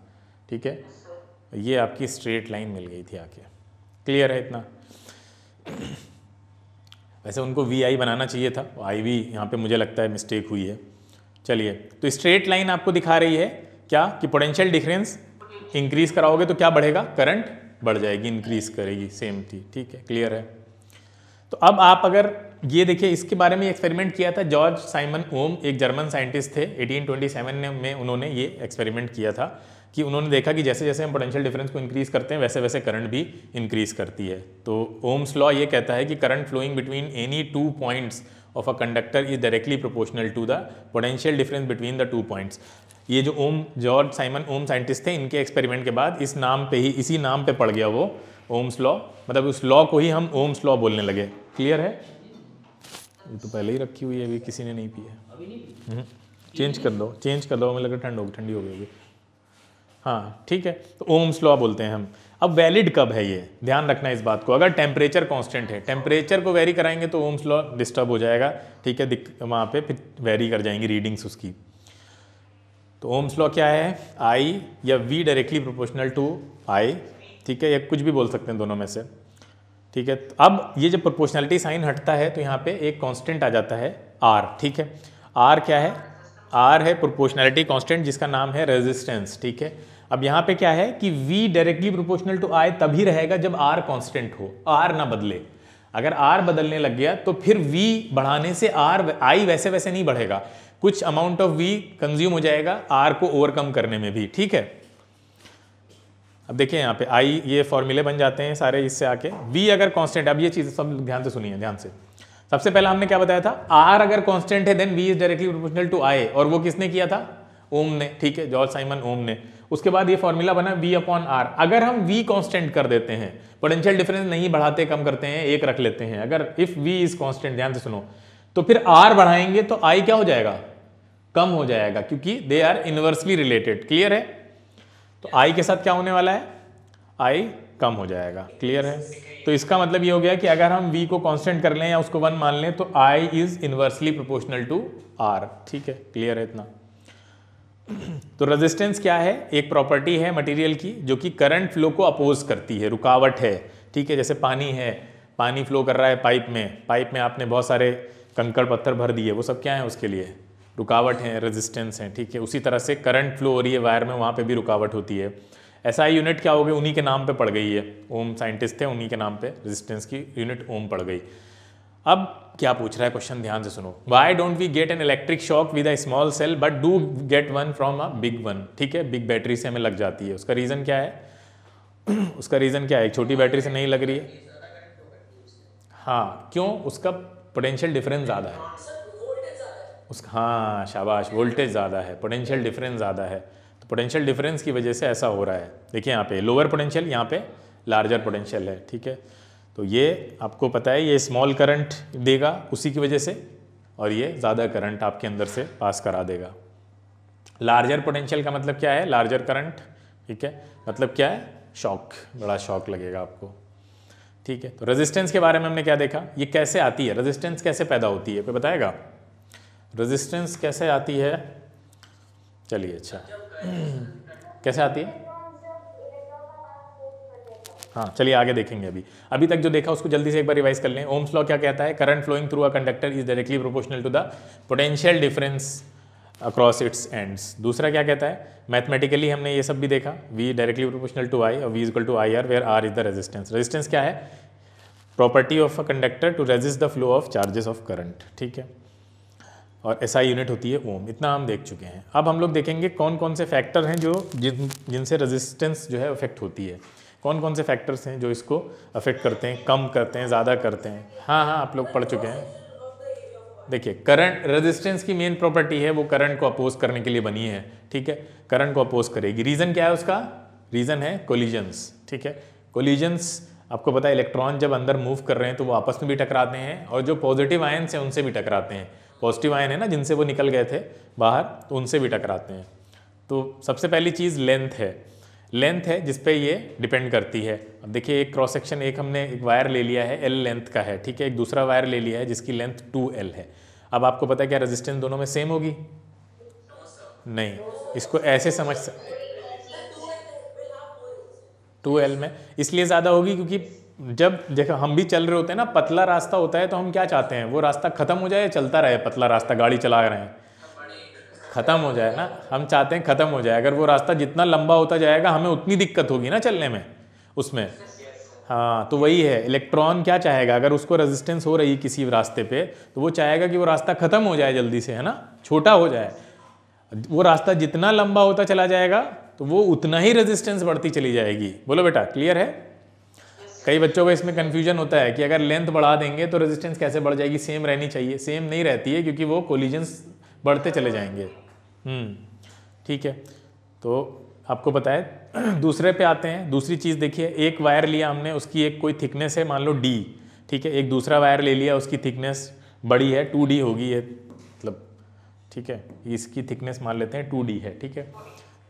ठीक है ये आपकी स्ट्रेट लाइन मिल गई थी आके क्लियर है इतना वैसे उनको वी आई बनाना चाहिए था आई वी यहाँ पर मुझे लगता है मिस्टेक हुई है चलिए तो स्ट्रेट लाइन आपको दिखा रही है क्या कि पोटेंशियल डिफरेंस इंक्रीज कराओगे तो क्या बढ़ेगा करंट बढ़ जाएगी इंक्रीज करेगी सेम थी ठीक है क्लियर है तो अब आप अगर ये देखिए इसके बारे में एक्सपेरिमेंट किया था जॉर्ज साइमन ओम एक जर्मन साइंटिस्ट थे 1827 में उन्होंने ये एक्सपेरिमेंट किया था कि उन्होंने देखा कि जैसे जैसे हम पोटेंशियल डिफरेंस को इंक्रीज़ करते हैं वैसे वैसे करंट भी इंक्रीज़ करती है तो ओम्स लॉ ये कहता है कि current flowing between any two points of a conductor is directly proportional to the potential difference between the two points ये जो Ohm George Simon Ohm scientist थे इनके एक्सपेरिमेंट के बाद इस नाम पे ही इसी नाम पे पड़ गया वो ओम्स लॉ मतलब उस लॉ को ही हम ओम्स लॉ बोलने लगे क्लियर है ये तो पहले ही रखी हुई है अभी किसी ने नहीं पी है चेंज हम्म। कर लो चेंज कर लो हमें लग ठंड होगी ठंडी हो गई होगी हाँ ठीक है तो ओम्स लॉ बोलते हैं हम अब वैलिड कब है ये ध्यान रखना इस बात को अगर टेम्परेचर कांस्टेंट है टेम्परेचर को वेरी कराएंगे तो ओम्स लॉ डिस्टर्ब हो जाएगा ठीक है वहाँ पे फिर वेरी कर जाएंगी रीडिंग्स उसकी तो ओम्स लॉ क्या है आई या V directly proportional to I ठीक है या कुछ भी बोल सकते हैं दोनों में से ठीक है अब ये जब प्रोपोर्शनैलिटी साइन हटता है तो यहाँ पे एक कांस्टेंट आ जाता है आर ठीक है आर क्या है आर है प्रोपोर्शनैलिटी कांस्टेंट जिसका नाम है रेजिस्टेंस ठीक है अब यहाँ पे क्या है कि V directly proportional to I तभी रहेगा जब आर कांस्टेंट हो आर ना बदले अगर आर बदलने लग गया तो फिर वी बढ़ाने से आर आई वैसे वैसे नहीं बढ़ेगा कुछ अमाउंट ऑफ वी कंज्यूम हो जाएगा आर को ओवरकम करने में भी ठीक है अब देखिए यहाँ पे आई ये फॉर्मूले बन जाते हैं सारे इससे आके वी अगर कांस्टेंट अब ये चीज़ सब ध्यान से सुनिए ध्यान से सबसे पहले हमने क्या बताया था आर अगर कांस्टेंट है then V is directly proportional to I और वो किसने किया था ओम ने ठीक है जॉर्ज साइमन ओम ने उसके बाद ये फॉर्मूला बना वी अपॉन आर अगर हम वी कॉन्स्टेंट कर देते हैं पोटेंशियल डिफरेंस नहीं बढ़ाते कम करते हैं एक रख लेते हैं अगर इफ वी इज कॉन्स्टेंट ध्यान से सुनो तो फिर आर बढ़ाएंगे तो आई क्या हो जाएगा कम हो जाएगा क्योंकि they are inversely related clear है तो आई के साथ क्या होने वाला है आई कम हो जाएगा क्लियर है तो इसका मतलब ये हो गया कि अगर हम वी को कांस्टेंट कर लें या उसको वन मान लें तो I is inversely proportional to R ठीक है क्लियर है इतना तो रेजिस्टेंस क्या है एक प्रॉपर्टी है मटेरियल की जो कि करंट फ्लो को अपोज करती है रुकावट है ठीक है जैसे पानी है पानी फ्लो कर रहा है पाइप में पाइप में आपने बहुत सारे कंकड़ पत्थर भर दिए वो सब क्या है उसके लिए रुकावट हैं रेजिस्टेंस हैं ठीक है उसी तरह से करंट फ्लो हो रही है वायर में वहाँ पे भी रुकावट होती है ऐसा ही यूनिट क्या हो गई उन्हीं के नाम पे पड़ गई है ओम साइंटिस्ट थे उन्हीं के नाम पे रेजिस्टेंस की यूनिट ओम पड़ गई अब क्या पूछ रहा है क्वेश्चन ध्यान से सुनो why don't we get an electric shock with a small cell but do get one from a big one ठीक है बिग बैटरी से हमें लग जाती है उसका रीज़न क्या है उसका रीज़न क्या है एक छोटी बैटरी से नहीं लग रही है हाँ क्यों उसका पोटेंशियल डिफरेंस ज़्यादा है उसका हाँ शाबाश वोल्टेज ज़्यादा है पोटेंशियल डिफरेंस ज़्यादा है तो पोटेंशियल डिफरेंस की वजह से ऐसा हो रहा है देखिए यहाँ पे लोअर पोटेंशियल यहाँ पे लार्जर पोटेंशियल है ठीक है तो ये आपको पता है ये स्मॉल करंट देगा उसी की वजह से और ये ज़्यादा करंट आपके अंदर से पास करा देगा लार्जर पोटेंशियल का मतलब क्या है लार्जर करंट ठीक है मतलब क्या है शॉक बड़ा शॉक लगेगा आपको ठीक है तो रेजिस्टेंस के बारे में हमने क्या देखा ये कैसे आती है रेजिस्टेंस कैसे पैदा होती है कोई बताएगा रेजिस्टेंस कैसे आती है चलिए अच्छा कैसे आती है हाँ चलिए आगे देखेंगे अभी अभी तक जो देखा उसको जल्दी से एक बार रिवाइज कर लें ओम्स लॉ क्या कहता है current flowing through a conductor is directly proportional to the potential difference across its ends दूसरा क्या कहता है मैथमेटिकली हमने ये सब भी देखा V directly proportional to I और V equal to I R where R is the resistance resistance क्या है property of a conductor to resist the flow of charges of current ठीक है और एस SI यूनिट होती है ओम इतना हम देख चुके हैं अब हम लोग देखेंगे कौन कौन से फैक्टर हैं जो जिन जिनसे रेजिस्टेंस जो है अफेक्ट होती है कौन कौन से फैक्टर्स हैं जो इसको अफेक्ट करते हैं कम करते हैं ज़्यादा करते हैं हाँ हाँ आप लोग पढ़ चुके हैं देखिए करंट रेजिस्टेंस की मेन प्रॉपर्टी है वो करंट को अपोज करने के लिए बनी है ठीक है करंट को अपोज करेगी रीज़न क्या है उसका रीज़न है कोलिजन्स ठीक है कोलिजन्स आपको पता है इलेक्ट्रॉन जब अंदर मूव कर रहे हैं तो वो आपस में भी टकराते हैं और जो पॉजिटिव आयन्स हैं उनसे भी टकराते हैं पॉजिटिव आयन है ना जिनसे वो निकल गए थे बाहर तो उनसे भी टकराते हैं तो सबसे पहली चीज़ लेंथ है लेंथ है जिस पे ये डिपेंड करती है अब देखिए एक क्रॉस सेक्शन एक हमने एक वायर ले लिया है एल लेंथ का है ठीक है एक दूसरा वायर ले लिया है जिसकी लेंथ टू एल है अब आपको पता है क्या रेजिस्टेंस दोनों में सेम होगी नहीं इसको ऐसे समझ टू एल में इसलिए ज़्यादा होगी क्योंकि जब देखो हम भी चल रहे होते हैं ना पतला रास्ता होता है तो हम क्या चाहते हैं वो रास्ता ख़त्म हो जाए चलता रहे पतला रास्ता गाड़ी चला रहे हैं ख़त्म हो जाए ना हम चाहते हैं ख़त्म हो जाए अगर वो रास्ता जितना लंबा होता जाएगा हमें उतनी दिक्कत होगी ना चलने में उसमें हाँ तो वही है इलेक्ट्रॉन क्या चाहेगा अगर उसको रेजिस्टेंस हो रही किसी रास्ते पे तो वो चाहेगा कि वो रास्ता ख़त्म हो जाए जल्दी से है ना छोटा हो जाए वो रास्ता जितना लंबा होता चला जाएगा तो वो उतना ही रेजिस्टेंस बढ़ती चली जाएगी बोलो बेटा क्लियर है कई बच्चों को इसमें कन्फ्यूजन होता है कि अगर लेंथ बढ़ा देंगे तो रेजिस्टेंस कैसे बढ़ जाएगी सेम रहनी चाहिए सेम नहीं रहती है क्योंकि वो कोलिजन्स बढ़ते चले जाएंगे हम्म, ठीक है तो आपको बताए दूसरे पे आते हैं दूसरी चीज़ देखिए एक वायर लिया हमने उसकी एक कोई थिकनेस है मान लो डी ठीक है एक दूसरा वायर ले लिया उसकी थिकनेस बड़ी है टू होगी ये मतलब ठीक है इसकी थिकनेस मान लेते हैं टू है ठीक है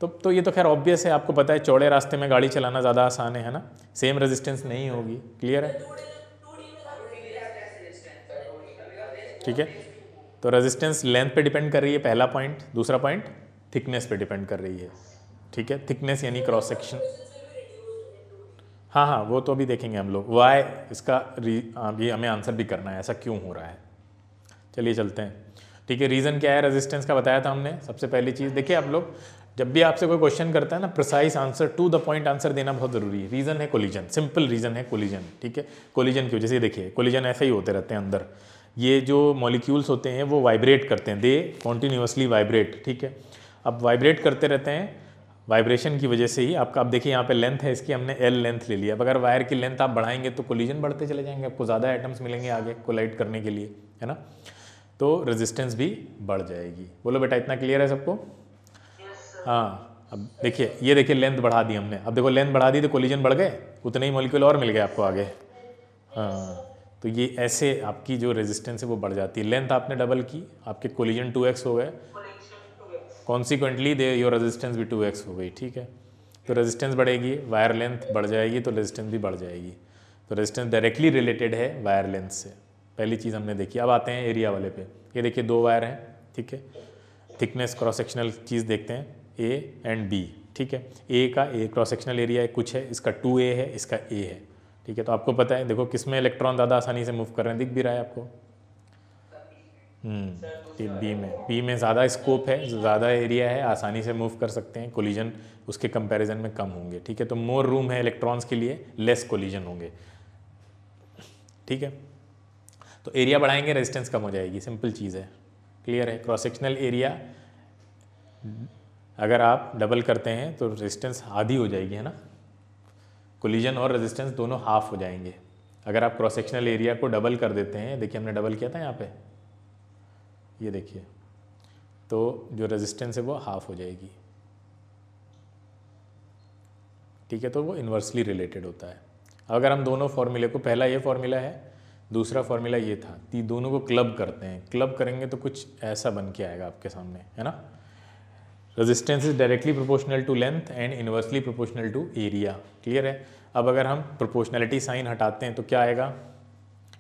तो तो ये तो खैर ऑब्वियस है आपको पता है चौड़े रास्ते में गाड़ी चलाना ज़्यादा आसान है ना सेम रेजिस्टेंस नहीं होगी क्लियर है ठीक है तो रेजिस्टेंस लेंथ पे डिपेंड कर रही है पहला पॉइंट दूसरा पॉइंट थिकनेस पे डिपेंड कर रही है ठीक है थिकनेस यानी क्रॉस सेक्शन हाँ हाँ वो तो अभी देखेंगे हम लोग वाई इसका री ये हमें आंसर भी करना है ऐसा क्यों हो रहा है चलिए चलते हैं ठीक है रीज़न क्या है रेजिस्टेंस का बताया था हमने सबसे पहली चीज़ देखिए आप लोग जब भी आपसे कोई क्वेश्चन करता है ना precise answer to the point answer देना बहुत ज़रूरी है रीज़न है कोलिजन सिंपल रीज़न है कोलिजन ठीक है कोलिजन की वजह से देखिए कोलिजन ऐसे ही होते रहते हैं अंदर ये जो मॉलिक्यूल्स होते हैं वो वाइब्रेट करते हैं दे कॉन्टिन्यूसली वाइब्रेट ठीक है अब वाइब्रेट करते रहते हैं वाइब्रेशन की वजह से ही आपका आप देखिए यहाँ पे लेंथ है इसकी हमने एल लेंथ ले लिया अब अगर वायर की लेंथ आप बढ़ाएंगे तो कोलिजन बढ़ते चले जाएंगे आपको ज़्यादा आइटम्स मिलेंगे आगे कोलाइट करने के लिए है ना तो रेजिस्टेंस भी बढ़ जाएगी बोलो बेटा इतना क्लियर है सबको हाँ अब देखिए ये देखिए लेंथ बढ़ा दी हमने अब देखो लेंथ बढ़ा दी तो कोलिजन बढ़ गए उतने ही मोलिक्यूल और मिल गए आपको आगे हाँ तो ये ऐसे आपकी जो रेजिस्टेंस है वो बढ़ जाती है लेंथ आपने डबल की आपके कोलिजन टू एक्स हो गए कॉन्सिक्वेंटली दे योर रेजिस्टेंस भी टू एक्स हो गई ठीक है तो रेजिस्टेंस बढ़ेगी वायर लेंथ बढ़ जाएगी तो रेजिस्टेंस भी बढ़ जाएगी तो रेजिस्टेंस डायरेक्टली रिलेटेड है वायर लेंथ से पहली चीज़ हमने देखी अब आते हैं एरिया वाले पे ये देखिए दो वायर हैं ठीक है थिकनेस क्रॉस सेक्शनल चीज़ देखते हैं ए एंड बी ठीक है ए का ए क्रॉस सेक्शनल एरिया है कुछ है इसका टू ए है इसका ए है ठीक है तो आपको पता है देखो किस में इलेक्ट्रॉन ज़्यादा आसानी से मूव कर रहे हैं दिख भी रहा है आपको ठीक हम्म, बी में बी में ज़्यादा स्कोप है ज़्यादा एरिया है आसानी से मूव कर सकते हैं कोलिजन उसके कंपैरिजन में कम होंगे ठीक है तो मोर रूम है इलेक्ट्रॉन्स के लिए लेस कोलिजन होंगे ठीक है तो एरिया बढ़ाएंगे रेजिस्टेंस कम हो जाएगी सिंपल चीज़ है क्लियर है क्रॉस सेक्शनल एरिया अगर आप डबल करते हैं तो रेजिस्टेंस आधी हो जाएगी है ना कोलिजन और रेजिस्टेंस दोनों हाफ हो जाएंगे अगर आप क्रॉस सेक्शनल एरिया को डबल कर देते हैं देखिए हमने डबल किया था यहाँ पे ये देखिए तो जो रेजिस्टेंस है वो हाफ हो जाएगी ठीक है तो वो इन्वर्सली रिलेटेड होता है अगर हम दोनों फॉर्मूले को पहला ये फॉर्मूला है दूसरा फॉर्मूला ये था ती दोनों को क्लब करते हैं क्लब करेंगे तो कुछ ऐसा बन के आएगा आपके सामने है ना resistance is directly proportional to length and inversely proportional to area clear है अब अगर हम प्रोपोर्शनैलिटी साइन हटाते हैं तो क्या आएगा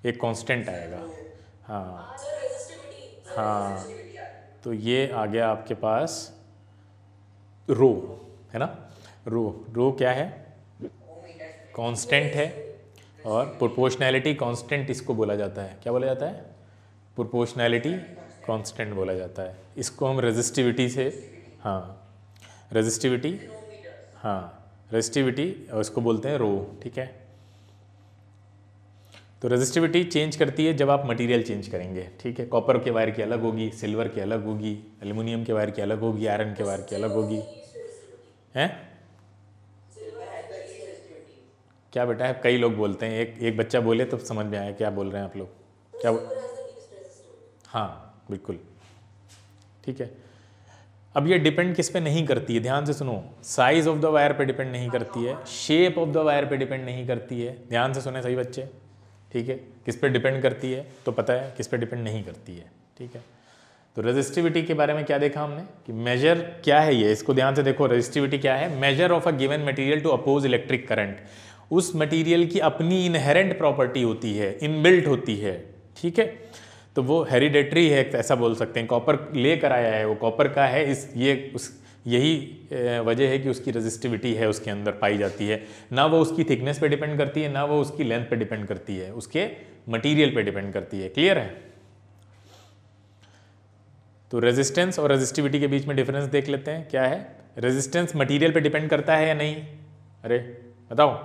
एक कांस्टेंट आएगा हाँ हाँ तो ये आ गया आपके पास रो है ना रो रो क्या है कांस्टेंट है और प्रोपोर्शनैलिटी कांस्टेंट इसको बोला जाता है क्या बोला जाता है प्रोपोर्शनैलिटी कांस्टेंट बोला जाता है इसको हम रेजिस्टिविटी से हाँ रेजिस्टिविटी हाँ रेजिस्टिविटी उसको बोलते हैं रो ठीक है तो रेजिस्टिविटी चेंज करती है जब आप मटेरियल चेंज करेंगे ठीक है कॉपर के वायर की अलग होगी सिल्वर की अलग होगी एल्यूमिनियम के वायर की अलग होगी आयरन के वायर की अलग होगी हैं क्या बेटा है कई लोग बोलते हैं एक एक बच्चा बोले तो समझ में आया क्या बोल रहे हैं आप लोग क्या हाँ बिल्कुल ठीक है अब ये डिपेंड किस पे नहीं करती है ध्यान से सुनो साइज ऑफ द वायर पे डिपेंड नहीं करती है शेप ऑफ द वायर पे डिपेंड नहीं करती है ध्यान से सुने सही बच्चे ठीक है किस पे डिपेंड करती है तो पता है किस पे डिपेंड नहीं करती है ठीक है तो रजिस्टिविटी के बारे में क्या देखा हमने कि मेजर क्या है ये इसको ध्यान से देखो रजिस्टिविटी क्या है measure of a given material to oppose electric current उस मटीरियल की अपनी इनहेरेंट प्रॉपर्टी होती है इनबिल्ट होती है ठीक है तो वो हेरिडेटरी है ऐसा बोल सकते हैं कॉपर ले कर आया है वो कॉपर का है इस ये उस यही वजह है कि उसकी रजिस्टिविटी है उसके अंदर पाई जाती है ना वो उसकी थिकनेस पे डिपेंड करती है ना वो उसकी लेंथ पे डिपेंड करती है उसके मटेरियल पे डिपेंड करती है क्लियर है तो रेजिस्टेंस और रेजिस्टिविटी के बीच में डिफरेंस देख लेते हैं क्या है रेजिस्टेंस मटेरियल पे डिपेंड करता है या नहीं अरे बताओ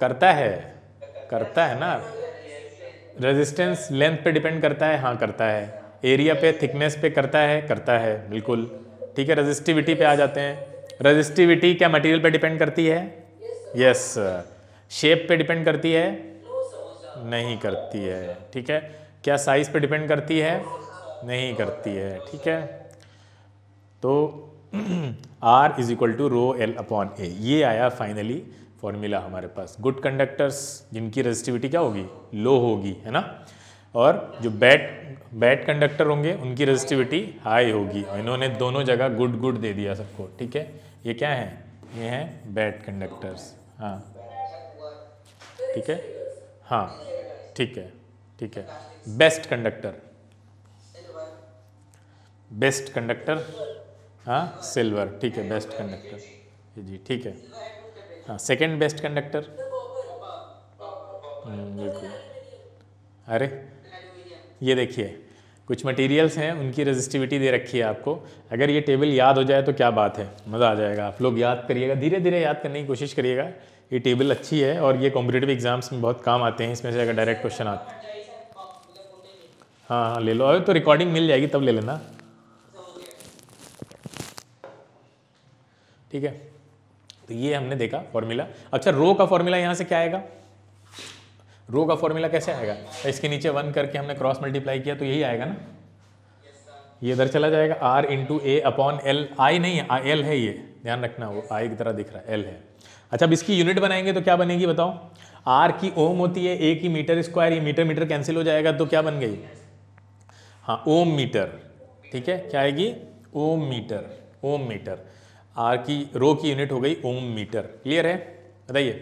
करता है करता है ना रेजिस्टेंस लेंथ पे डिपेंड करता है हाँ करता है एरिया पे थिकनेस पे करता है करता है बिल्कुल ठीक है रजिस्टिविटी पे आ जाते हैं रजिस्टिविटी क्या मटेरियल पे डिपेंड करती है यस शेप पे डिपेंड करती है नहीं करती है ठीक है क्या साइज पे डिपेंड करती है नहीं करती है ठीक है तो R is equal to rho L upon A ये आया फाइनली फॉर्मूला हमारे पास गुड कंडक्टर्स जिनकी रेजिस्टिविटी क्या होगी लो होगी है ना और जो बैड बैड कंडक्टर होंगे उनकी रेजिस्टिविटी हाई होगी और इन्होंने दोनों जगह गुड गुड दे दिया सबको ठीक है ये क्या है ये हैं बैड कंडक्टर्स हाँ ठीक है हाँ ठीक है ठीक है बेस्ट कंडक्टर बेस्ट कंडक्टर हाँ सिल्वर ठीक है बेस्ट कंडक्टर जी ठीक है सेकेंड बेस्ट कंडक्टर बिल्कुल अरे ये देखिए कुछ मटेरियल्स हैं उनकी रेजिस्टिविटी दे रखी है आपको अगर ये टेबल याद हो जाए तो क्या बात है मज़ा आ जाएगा आप लोग याद करिएगा धीरे धीरे याद करने की कोशिश करिएगा ये टेबल अच्छी है और ये कॉम्पिटेटिव एग्जाम्स में बहुत काम आते हैं इसमें से अगर डायरेक्ट क्वेश्चन आते हैं हाँ हाँ ले लो अरे तो रिकॉर्डिंग मिल जाएगी तब ले लेना ठीक है तो ये हमने देखा फॉर्मूला अच्छा रो का फॉर्मूला यहाँ से क्या आएगा रो का फॉर्मूला कैसे आएगा इसके नीचे वन करके हमने क्रॉस मल्टीप्लाई किया तो यही आएगा ना ये इधर चला जाएगा R into A upon L I नहीं है एल है ये ध्यान रखना वो आई की तरह दिख रहा है एल है अच्छा अब इसकी यूनिट बनाएंगे तो क्या बनेगी बताओ आर की ओम होती है ए की मीटर स्क्वायर ये मीटर मीटर कैंसिल हो जाएगा तो क्या बन गई हाँ ओम मीटर ठीक है क्या आएगी ohm metre ohm metre R की रो की यूनिट हो गई ओम मीटर क्लियर है बताइए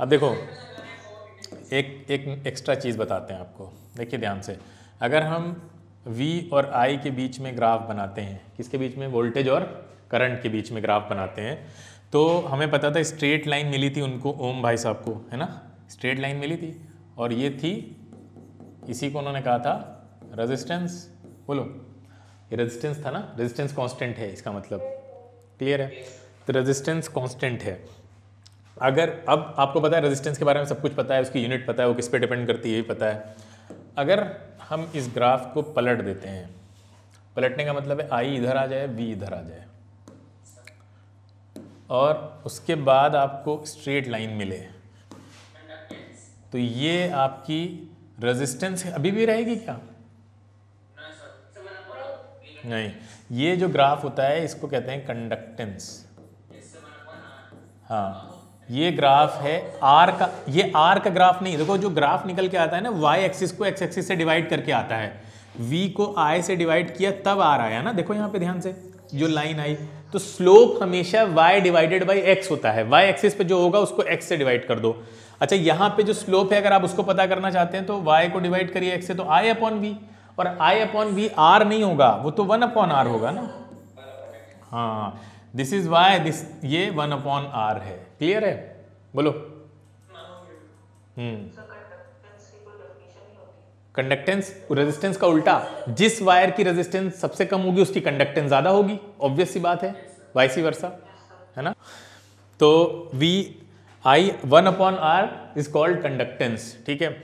अब देखो एक एक एक्स्ट्रा चीज़ बताते हैं आपको देखिए ध्यान से अगर हम V और I के बीच में ग्राफ बनाते हैं किसके बीच में वोल्टेज और करंट के बीच में ग्राफ बनाते हैं तो हमें पता था स्ट्रेट लाइन मिली थी उनको ओम भाई साहब को है ना स्ट्रेट लाइन मिली थी और ये थी इसी को उन्होंने कहा था रेजिस्टेंस बोलो ये रेजिस्टेंस था ना रेजिस्टेंस कांस्टेंट है इसका मतलब क्लियर है तो रेजिस्टेंस कांस्टेंट है अगर अब आपको पता है रेजिस्टेंस के बारे में सब कुछ पता है उसकी यूनिट पता है वो किस पे डिपेंड करती है ये पता है अगर हम इस ग्राफ को पलट देते हैं पलटने का मतलब है आई इधर आ जाए वी इधर आ जाए और उसके बाद आपको स्ट्रेट लाइन मिले तो ये आपकी रेजिस्टेंस अभी भी रहेगी क्या नहीं ये जो ग्राफ होता है इसको कहते हैं कंडक्टेंस हाँ ये ग्राफ है आर का ये आर का ग्राफ नहीं देखो जो ग्राफ निकल के आता है ना वाई एक्सिस को एक्स एक्सिस से डिवाइड करके आता है वी को आई से डिवाइड किया तब आर आया ना देखो यहाँ पे ध्यान से जो लाइन आई तो स्लोप हमेशा वाई डिवाइडेड बाई एक्स होता है वाई एक्सिस पे जो होगा उसको एक्स से डिवाइड कर दो अच्छा यहाँ पे जो स्लोप है अगर आप उसको पता करना चाहते हैं तो वाई को डिवाइड करिए एक्स से तो आई अपॉन वी पर आई अपॉन वी आर नहीं होगा वो तो वन अपॉन आर होगा ना हाँ दिस इज वाई दिस ये वन अपॉन आर है क्लियर है बोलो कंडक्टेंस हम्म। रेजिस्टेंस का उल्टा जिस वायर की रेजिस्टेंस सबसे कम होगी उसकी कंडक्टेंस ज्यादा होगी ऑब्वियस सी बात है वाइसी वर्षा है ना तो V I one upon R is called conductance ठीक है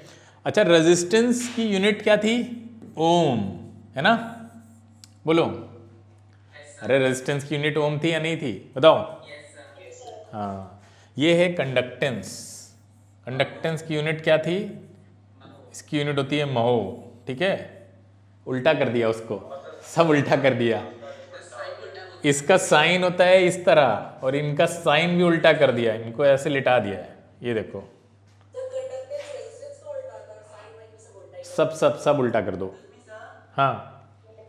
अच्छा रेजिस्टेंस की यूनिट क्या थी ओम है ना बोलो अरे रेजिस्टेंस की यूनिट ओम थी या नहीं थी बताओ हाँ ये है कंडक्टेंस कंडक्टेंस की यूनिट क्या थी इसकी यूनिट होती है महो ठीक है उल्टा कर दिया उसको सब उल्टा कर दिया इसका साइन होता है इस तरह और इनका साइन भी उल्टा कर दिया इनको ऐसे लिटा दिया है ये देखो सब सब सब उल्टा कर दो हाँ तो,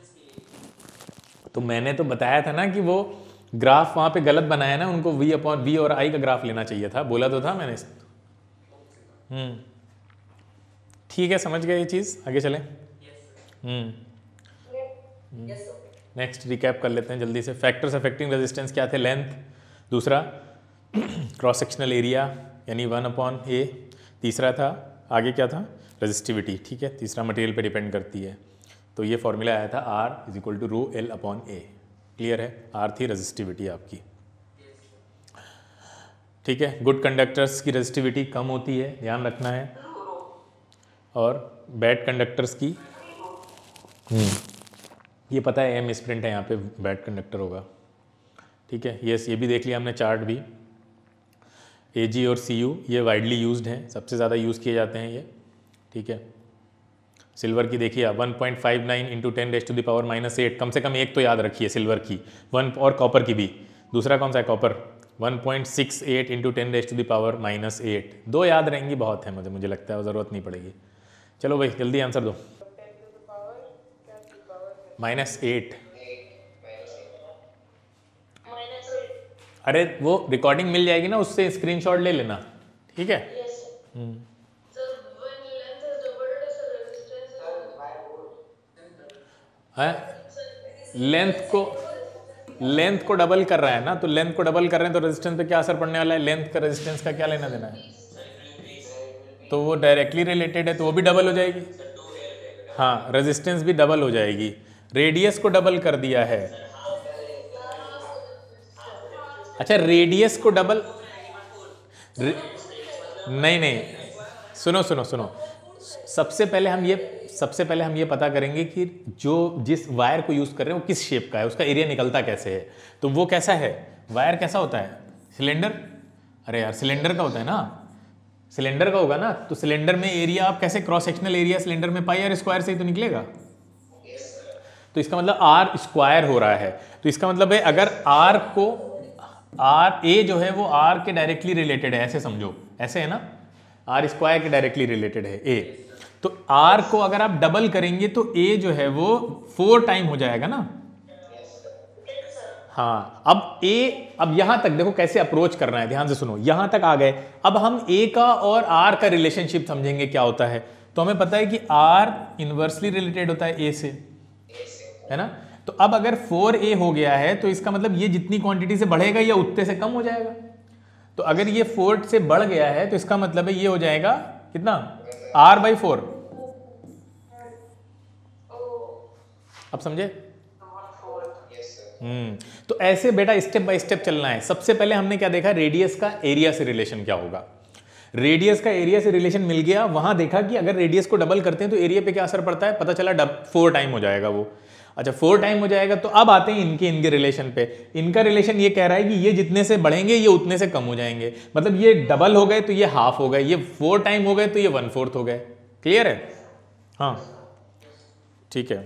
तो, तो मैंने तो बताया था ना कि वो ग्राफ वहां पे गलत बनाया ना उनको वी अपॉन वी और आई का ग्राफ लेना चाहिए था बोला तो था मैंने हम्म। ठीक है समझ गए ये चीज़ आगे चले हम्म नेक्स्ट रिकैप कर लेते हैं जल्दी से फैक्टर्स अफेक्टिंग रेजिस्टेंस क्या थे लेंथ दूसरा क्रॉस सेक्शनल एरिया यानी वन अपॉन ए तीसरा था आगे क्या था रजिस्टिविटी ठीक है तीसरा मटेरियल पे डिपेंड करती है तो ये फॉर्मूला आया था R is equal to rho L upon A clear है आर थी रजिस्टिविटी आपकी ठीक है गुड कंडक्टर्स की रजिस्टिविटी कम होती है ध्यान रखना है और बैड कंडक्टर्स की हम्म, ये पता है एम स्प्रिंट है यहाँ पे बैड कंडक्टर होगा ठीक है यस ये भी देख लिया हमने चार्ट भी ए और सी ये वाइडली यूज हैं सबसे ज़्यादा यूज़ किए जाते हैं ये ठीक है सिल्वर की देखिए आप 1.59 point five nine into ten days to the power minus eight कम से कम एक तो याद रखिए सिल्वर की वन और कॉपर की भी दूसरा कौन सा है copper 1.68 point six eight into ten days to the power minus eight दो याद रहेंगी बहुत है मुझे मुझे लगता है ज़रूरत नहीं पड़ेगी चलो भाई जल्दी आंसर दो माइनस एट अरे वो रिकॉर्डिंग मिल जाएगी ना उससे स्क्रीनशॉट ले लेना ठीक है हम्म। है लेंथ को लेंथ को डबल कर रहा है ना तो लेंथ को डबल कर रहे हैं तो रेजिस्टेंस पे क्या असर पड़ने वाला है लेंथ का रेजिस्टेंस का क्या लेना देना है तो वो डायरेक्टली रिलेटेड है तो वो भी डबल हो जाएगी हाँ रेजिस्टेंस भी डबल हो जाएगी रेडियस को डबल कर दिया है अच्छा रेडियस को डबल रे... नहीं नहीं सुनो सुनो सुनो सबसे पहले हम ये सबसे पहले हम ये पता करेंगे कि जो जिस वायर को यूज़ कर रहे हैं वो किस शेप का है उसका एरिया निकलता कैसे है तो वो कैसा है वायर कैसा होता है सिलेंडर अरे यार सिलेंडर का होता है ना सिलेंडर का होगा ना तो सिलेंडर में एरिया आप कैसे क्रॉस सेक्शनल एरिया सिलेंडर में पाई आर स्क्वायर से ही तो निकलेगा तो इसका मतलब आर स्क्वायर हो रहा है तो इसका मतलब है अगर आर को आर ए जो है वो आर के डायरेक्टली रिलेटेड है ऐसे समझो ऐसे है ना आर स्क्वायर के डायरेक्टली रिलेटेड है ए तो आर को अगर आप डबल करेंगे तो ए जो है वो फोर टाइम हो जाएगा ना हाँ अब ए अब यहां तक देखो कैसे अप्रोच करना है ध्यान से सुनो यहां तक आ गए अब हम ए का और आर का रिलेशनशिप समझेंगे क्या होता है तो हमें पता है कि आर इनवर्सली रिलेटेड होता है ए से है ना तो अब अगर 4a हो गया है तो इसका मतलब ये जितनी क्वांटिटी से बढ़ेगा या उतने से कम हो जाएगा तो अगर ये 4 से बढ़ गया है तो इसका मतलब है ये हो जाएगा कितना r बाई फोर अब समझे हम्म तो ऐसे बेटा स्टेप बाय स्टेप चलना है सबसे पहले हमने क्या देखा रेडियस का एरिया से रिलेशन क्या होगा रेडियस का एरिया से रिलेशन मिल गया वहां देखा कि अगर रेडियस को डबल करते हैं तो एरिया पे क्या असर पड़ता है पता चला फोर टाइम हो जाएगा वो अच्छा फोर टाइम हो जाएगा तो अब आते हैं इनके इनके रिलेशन पे इनका रिलेशन ये कह रहा है कि ये जितने से बढ़ेंगे ये उतने से कम हो जाएंगे मतलब ये डबल हो गए तो ये हाफ हो गए ये फोर टाइम हो गए तो ये वन फोर्थ हो गए क्लियर है हाँ ठीक है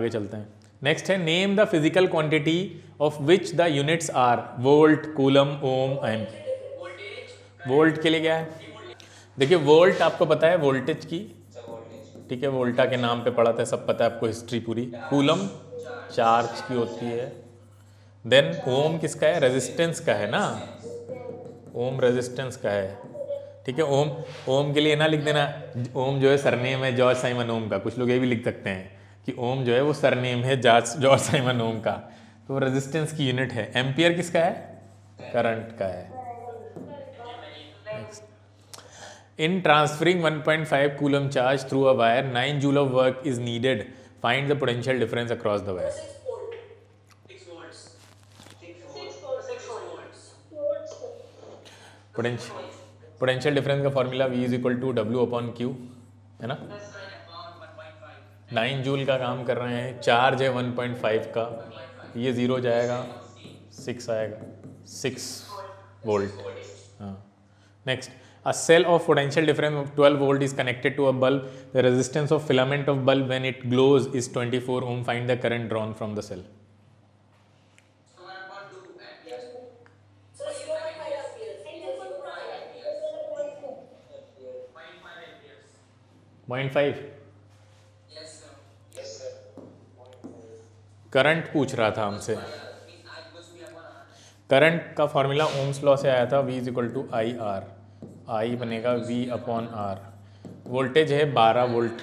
आगे चलते हैं नेक्स्ट है name the physical quantity of which the units are volt coulomb ohm M volt के लिए क्या है देखिए वोल्ट आपको पता है वोल्टेज की ठीक है वो उल्टा के नाम पे पढ़ाते था सब पता है आपको हिस्ट्री पूरी कूलम चार्ज की होती है देन ओम किसका है रेजिस्टेंस का है ना ओम रेजिस्टेंस का है ठीक है ओम ओम के लिए ना लिख देना ओम जो है सरनेम है जॉर्ज साइमन ओम का कुछ लोग ये भी लिख सकते हैं कि ओम जो है वो सरनेम है जॉर्ज जॉर्ज साइमन ओम का तो रेजिस्टेंस की यूनिट है एम्पियर किसका है करंट का है in transferring one point five coulomb charge through a wire nine joule of work is needed find the potential difference across the wire potential difference का formula V is equal to W upon Q है ना nine joule का काम कर रहे हैं charge है one point five का ये जीरो जाएगा सिक्स आएगा सिक्स वोल्ट हाँ next A cell of potential difference of 12 volt is connected to a bulb. The resistance of filament of bulb when it glows is 24 ohm. Find the current drawn from the cell. Point five. Current पूछ रहा था हमसे current का formula Ohm's law से आया था V is equal to I R I बनेगा V upon R voltage है बारह वोल्ट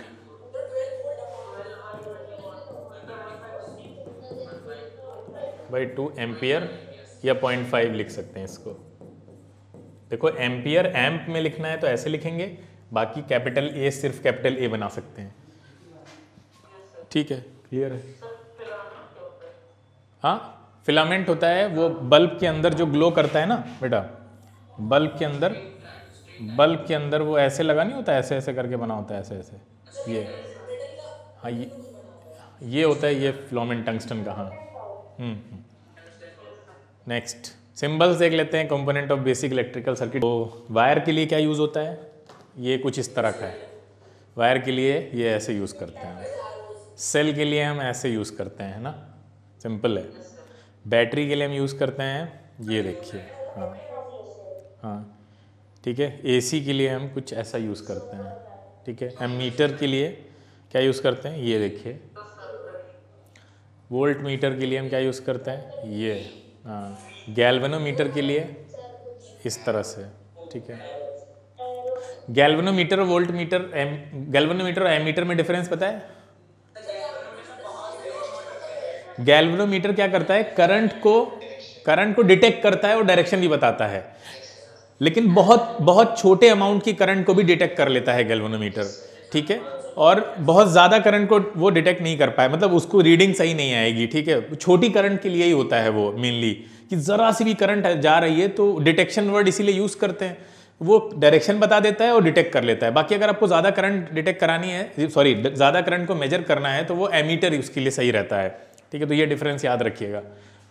बाई टू एम्पियर या पॉइंट फाइव लिख सकते हैं इसको देखो एम्पियर एम्प में लिखना है तो ऐसे लिखेंगे बाकी कैपिटल ए सिर्फ कैपिटल ए बना सकते हैं ठीक है क्लियर है हाँ फिलामेंट होता है वो बल्ब के अंदर जो ग्लो करता है ना बेटा बल्ब के अंदर बल्ब के अंदर वो ऐसे लगा नहीं होता ऐसे ऐसे करके बना होता है ऐसे ऐसे ये हाँ ये ये होता है ये फ्लोमेंट टंगस्टन का हाँ नेक्स्ट हम्म, हम्म। सिंबल्स देख लेते हैं component of basic electrical circuit तो वायर के लिए क्या यूज़ होता है ये कुछ इस तरह का है वायर के लिए ये ऐसे यूज़ करते हैं सेल के लिए हम ऐसे यूज़ करते हैं ना सिंपल है बैटरी के लिए हम यूज़ करते हैं ये देखिए हाँ हाँ ठीक है एसी के लिए हम कुछ ऐसा यूज़ करते हैं ठीक है एम मीटर के लिए क्या यूज़ करते हैं ये देखिए वोल्ट मीटर के लिए हम क्या यूज़ करते हैं ये हाँ गैल्वेनोमीटर के लिए इस तरह से ठीक है galvanometer voltmeter and galvanometer ammeter में डिफरेंस पता है गैल्वेनोमीटर क्या करता है करंट को करंट को डिटेक्ट करता है और डायरेक्शन भी बताता है लेकिन बहुत बहुत छोटे अमाउंट की करंट को भी डिटेक्ट कर लेता है गैल्वानोमीटर ठीक है और बहुत ज़्यादा करंट को वो डिटेक्ट नहीं कर पाए मतलब उसको रीडिंग सही नहीं आएगी ठीक है छोटी करंट के लिए ही होता है वो मेनली कि ज़रा सी भी करंट जा रही है तो डिटेक्शन वर्ड इसीलिए यूज़ करते हैं वो डायरेक्शन बता देता है और डिटेक्ट कर लेता है बाकी अगर आपको ज़्यादा करंट डिटेक्ट करानी है सॉरी ज़्यादा करंट को मेजर करना है तो वो एमीटर उसके लिए सही रहता है ठीक है तो ये डिफरेंस याद रखिएगा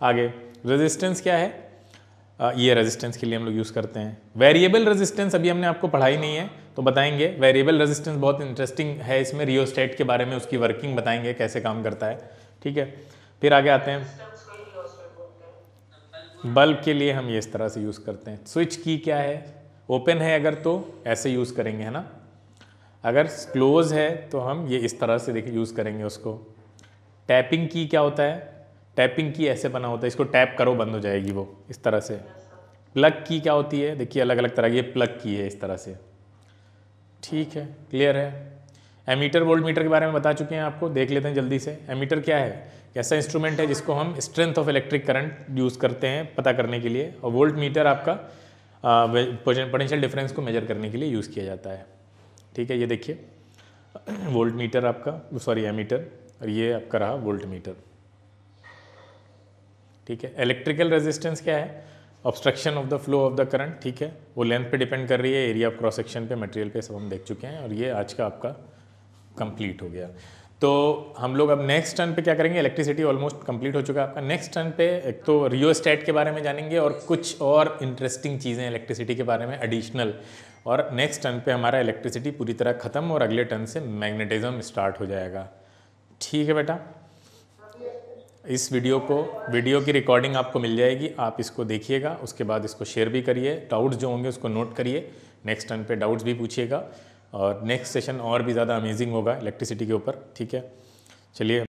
आगे रेजिस्टेंस क्या है ये रेजिस्टेंस के लिए हम लोग यूज़ करते हैं वेरिएबल रेजिस्टेंस अभी हमने आपको पढ़ाई नहीं है तो बताएंगे वेरिएबल रेजिस्टेंस बहुत इंटरेस्टिंग है इसमें रियोस्टेट के बारे में उसकी वर्किंग बताएंगे कैसे काम करता है ठीक है फिर आगे आते हैं बल्ब के लिए हम ये इस तरह से यूज़ करते हैं स्विच की क्या है ओपन है अगर तो ऐसे यूज़ करेंगे है ना अगर क्लोज है तो हम ये इस तरह से देखिए यूज़ करेंगे उसको टैपिंग की क्या होता है टैपिंग की ऐसे बना होता है इसको टैप करो बंद हो जाएगी वो इस तरह से प्लग की क्या होती है देखिए अलग अलग तरह की प्लग की है इस तरह से ठीक है क्लियर है एमीटर वोल्ट मीटर के बारे में बता चुके हैं आपको देख लेते हैं जल्दी से एमीटर क्या है ऐसा इंस्ट्रूमेंट है जिसको हम strength of electric current use करते हैं पता करने के लिए और वोल्ट मीटर आपका पोटेंशियल डिफरेंस को मेजर करने के लिए यूज़ किया जाता है ठीक है ये देखिए वोल्ट मीटर आपका सॉरी एमीटर और ये आपका रहा वोल्ट मीटर ठीक है इलेक्ट्रिकल रेजिस्टेंस क्या है obstruction of the flow of the current ठीक है वो लेंथ पे डिपेंड कर रही है एरिया ऑफ क्रॉस सेक्शन पे मटेरियल पे सब हम देख चुके हैं और ये आज का आपका कंप्लीट हो गया तो हम लोग अब नेक्स्ट टर्न पे क्या करेंगे इलेक्ट्रिसिटी ऑलमोस्ट कंप्लीट हो चुका है आपका नेक्स्ट टर्न पे एक तो रियो स्टेट के बारे में जानेंगे और कुछ और इंटरेस्टिंग चीज़ें इलेक्ट्रिसिटी के बारे में एडिशनल और नेक्स्ट टर्न पे हमारा इलेक्ट्रिसिटी पूरी तरह ख़त्म और अगले टर्न से मैग्नेटिज्म स्टार्ट हो जाएगा ठीक है बेटा इस वीडियो को वीडियो की रिकॉर्डिंग आपको मिल जाएगी आप इसको देखिएगा उसके बाद इसको शेयर भी करिए डाउट्स जो होंगे उसको नोट करिए नेक्स्ट टाइम पे डाउट्स भी पूछिएगा और नेक्स्ट सेशन और भी ज़्यादा अमेजिंग होगा इलेक्ट्रिसिटी के ऊपर ठीक है चलिए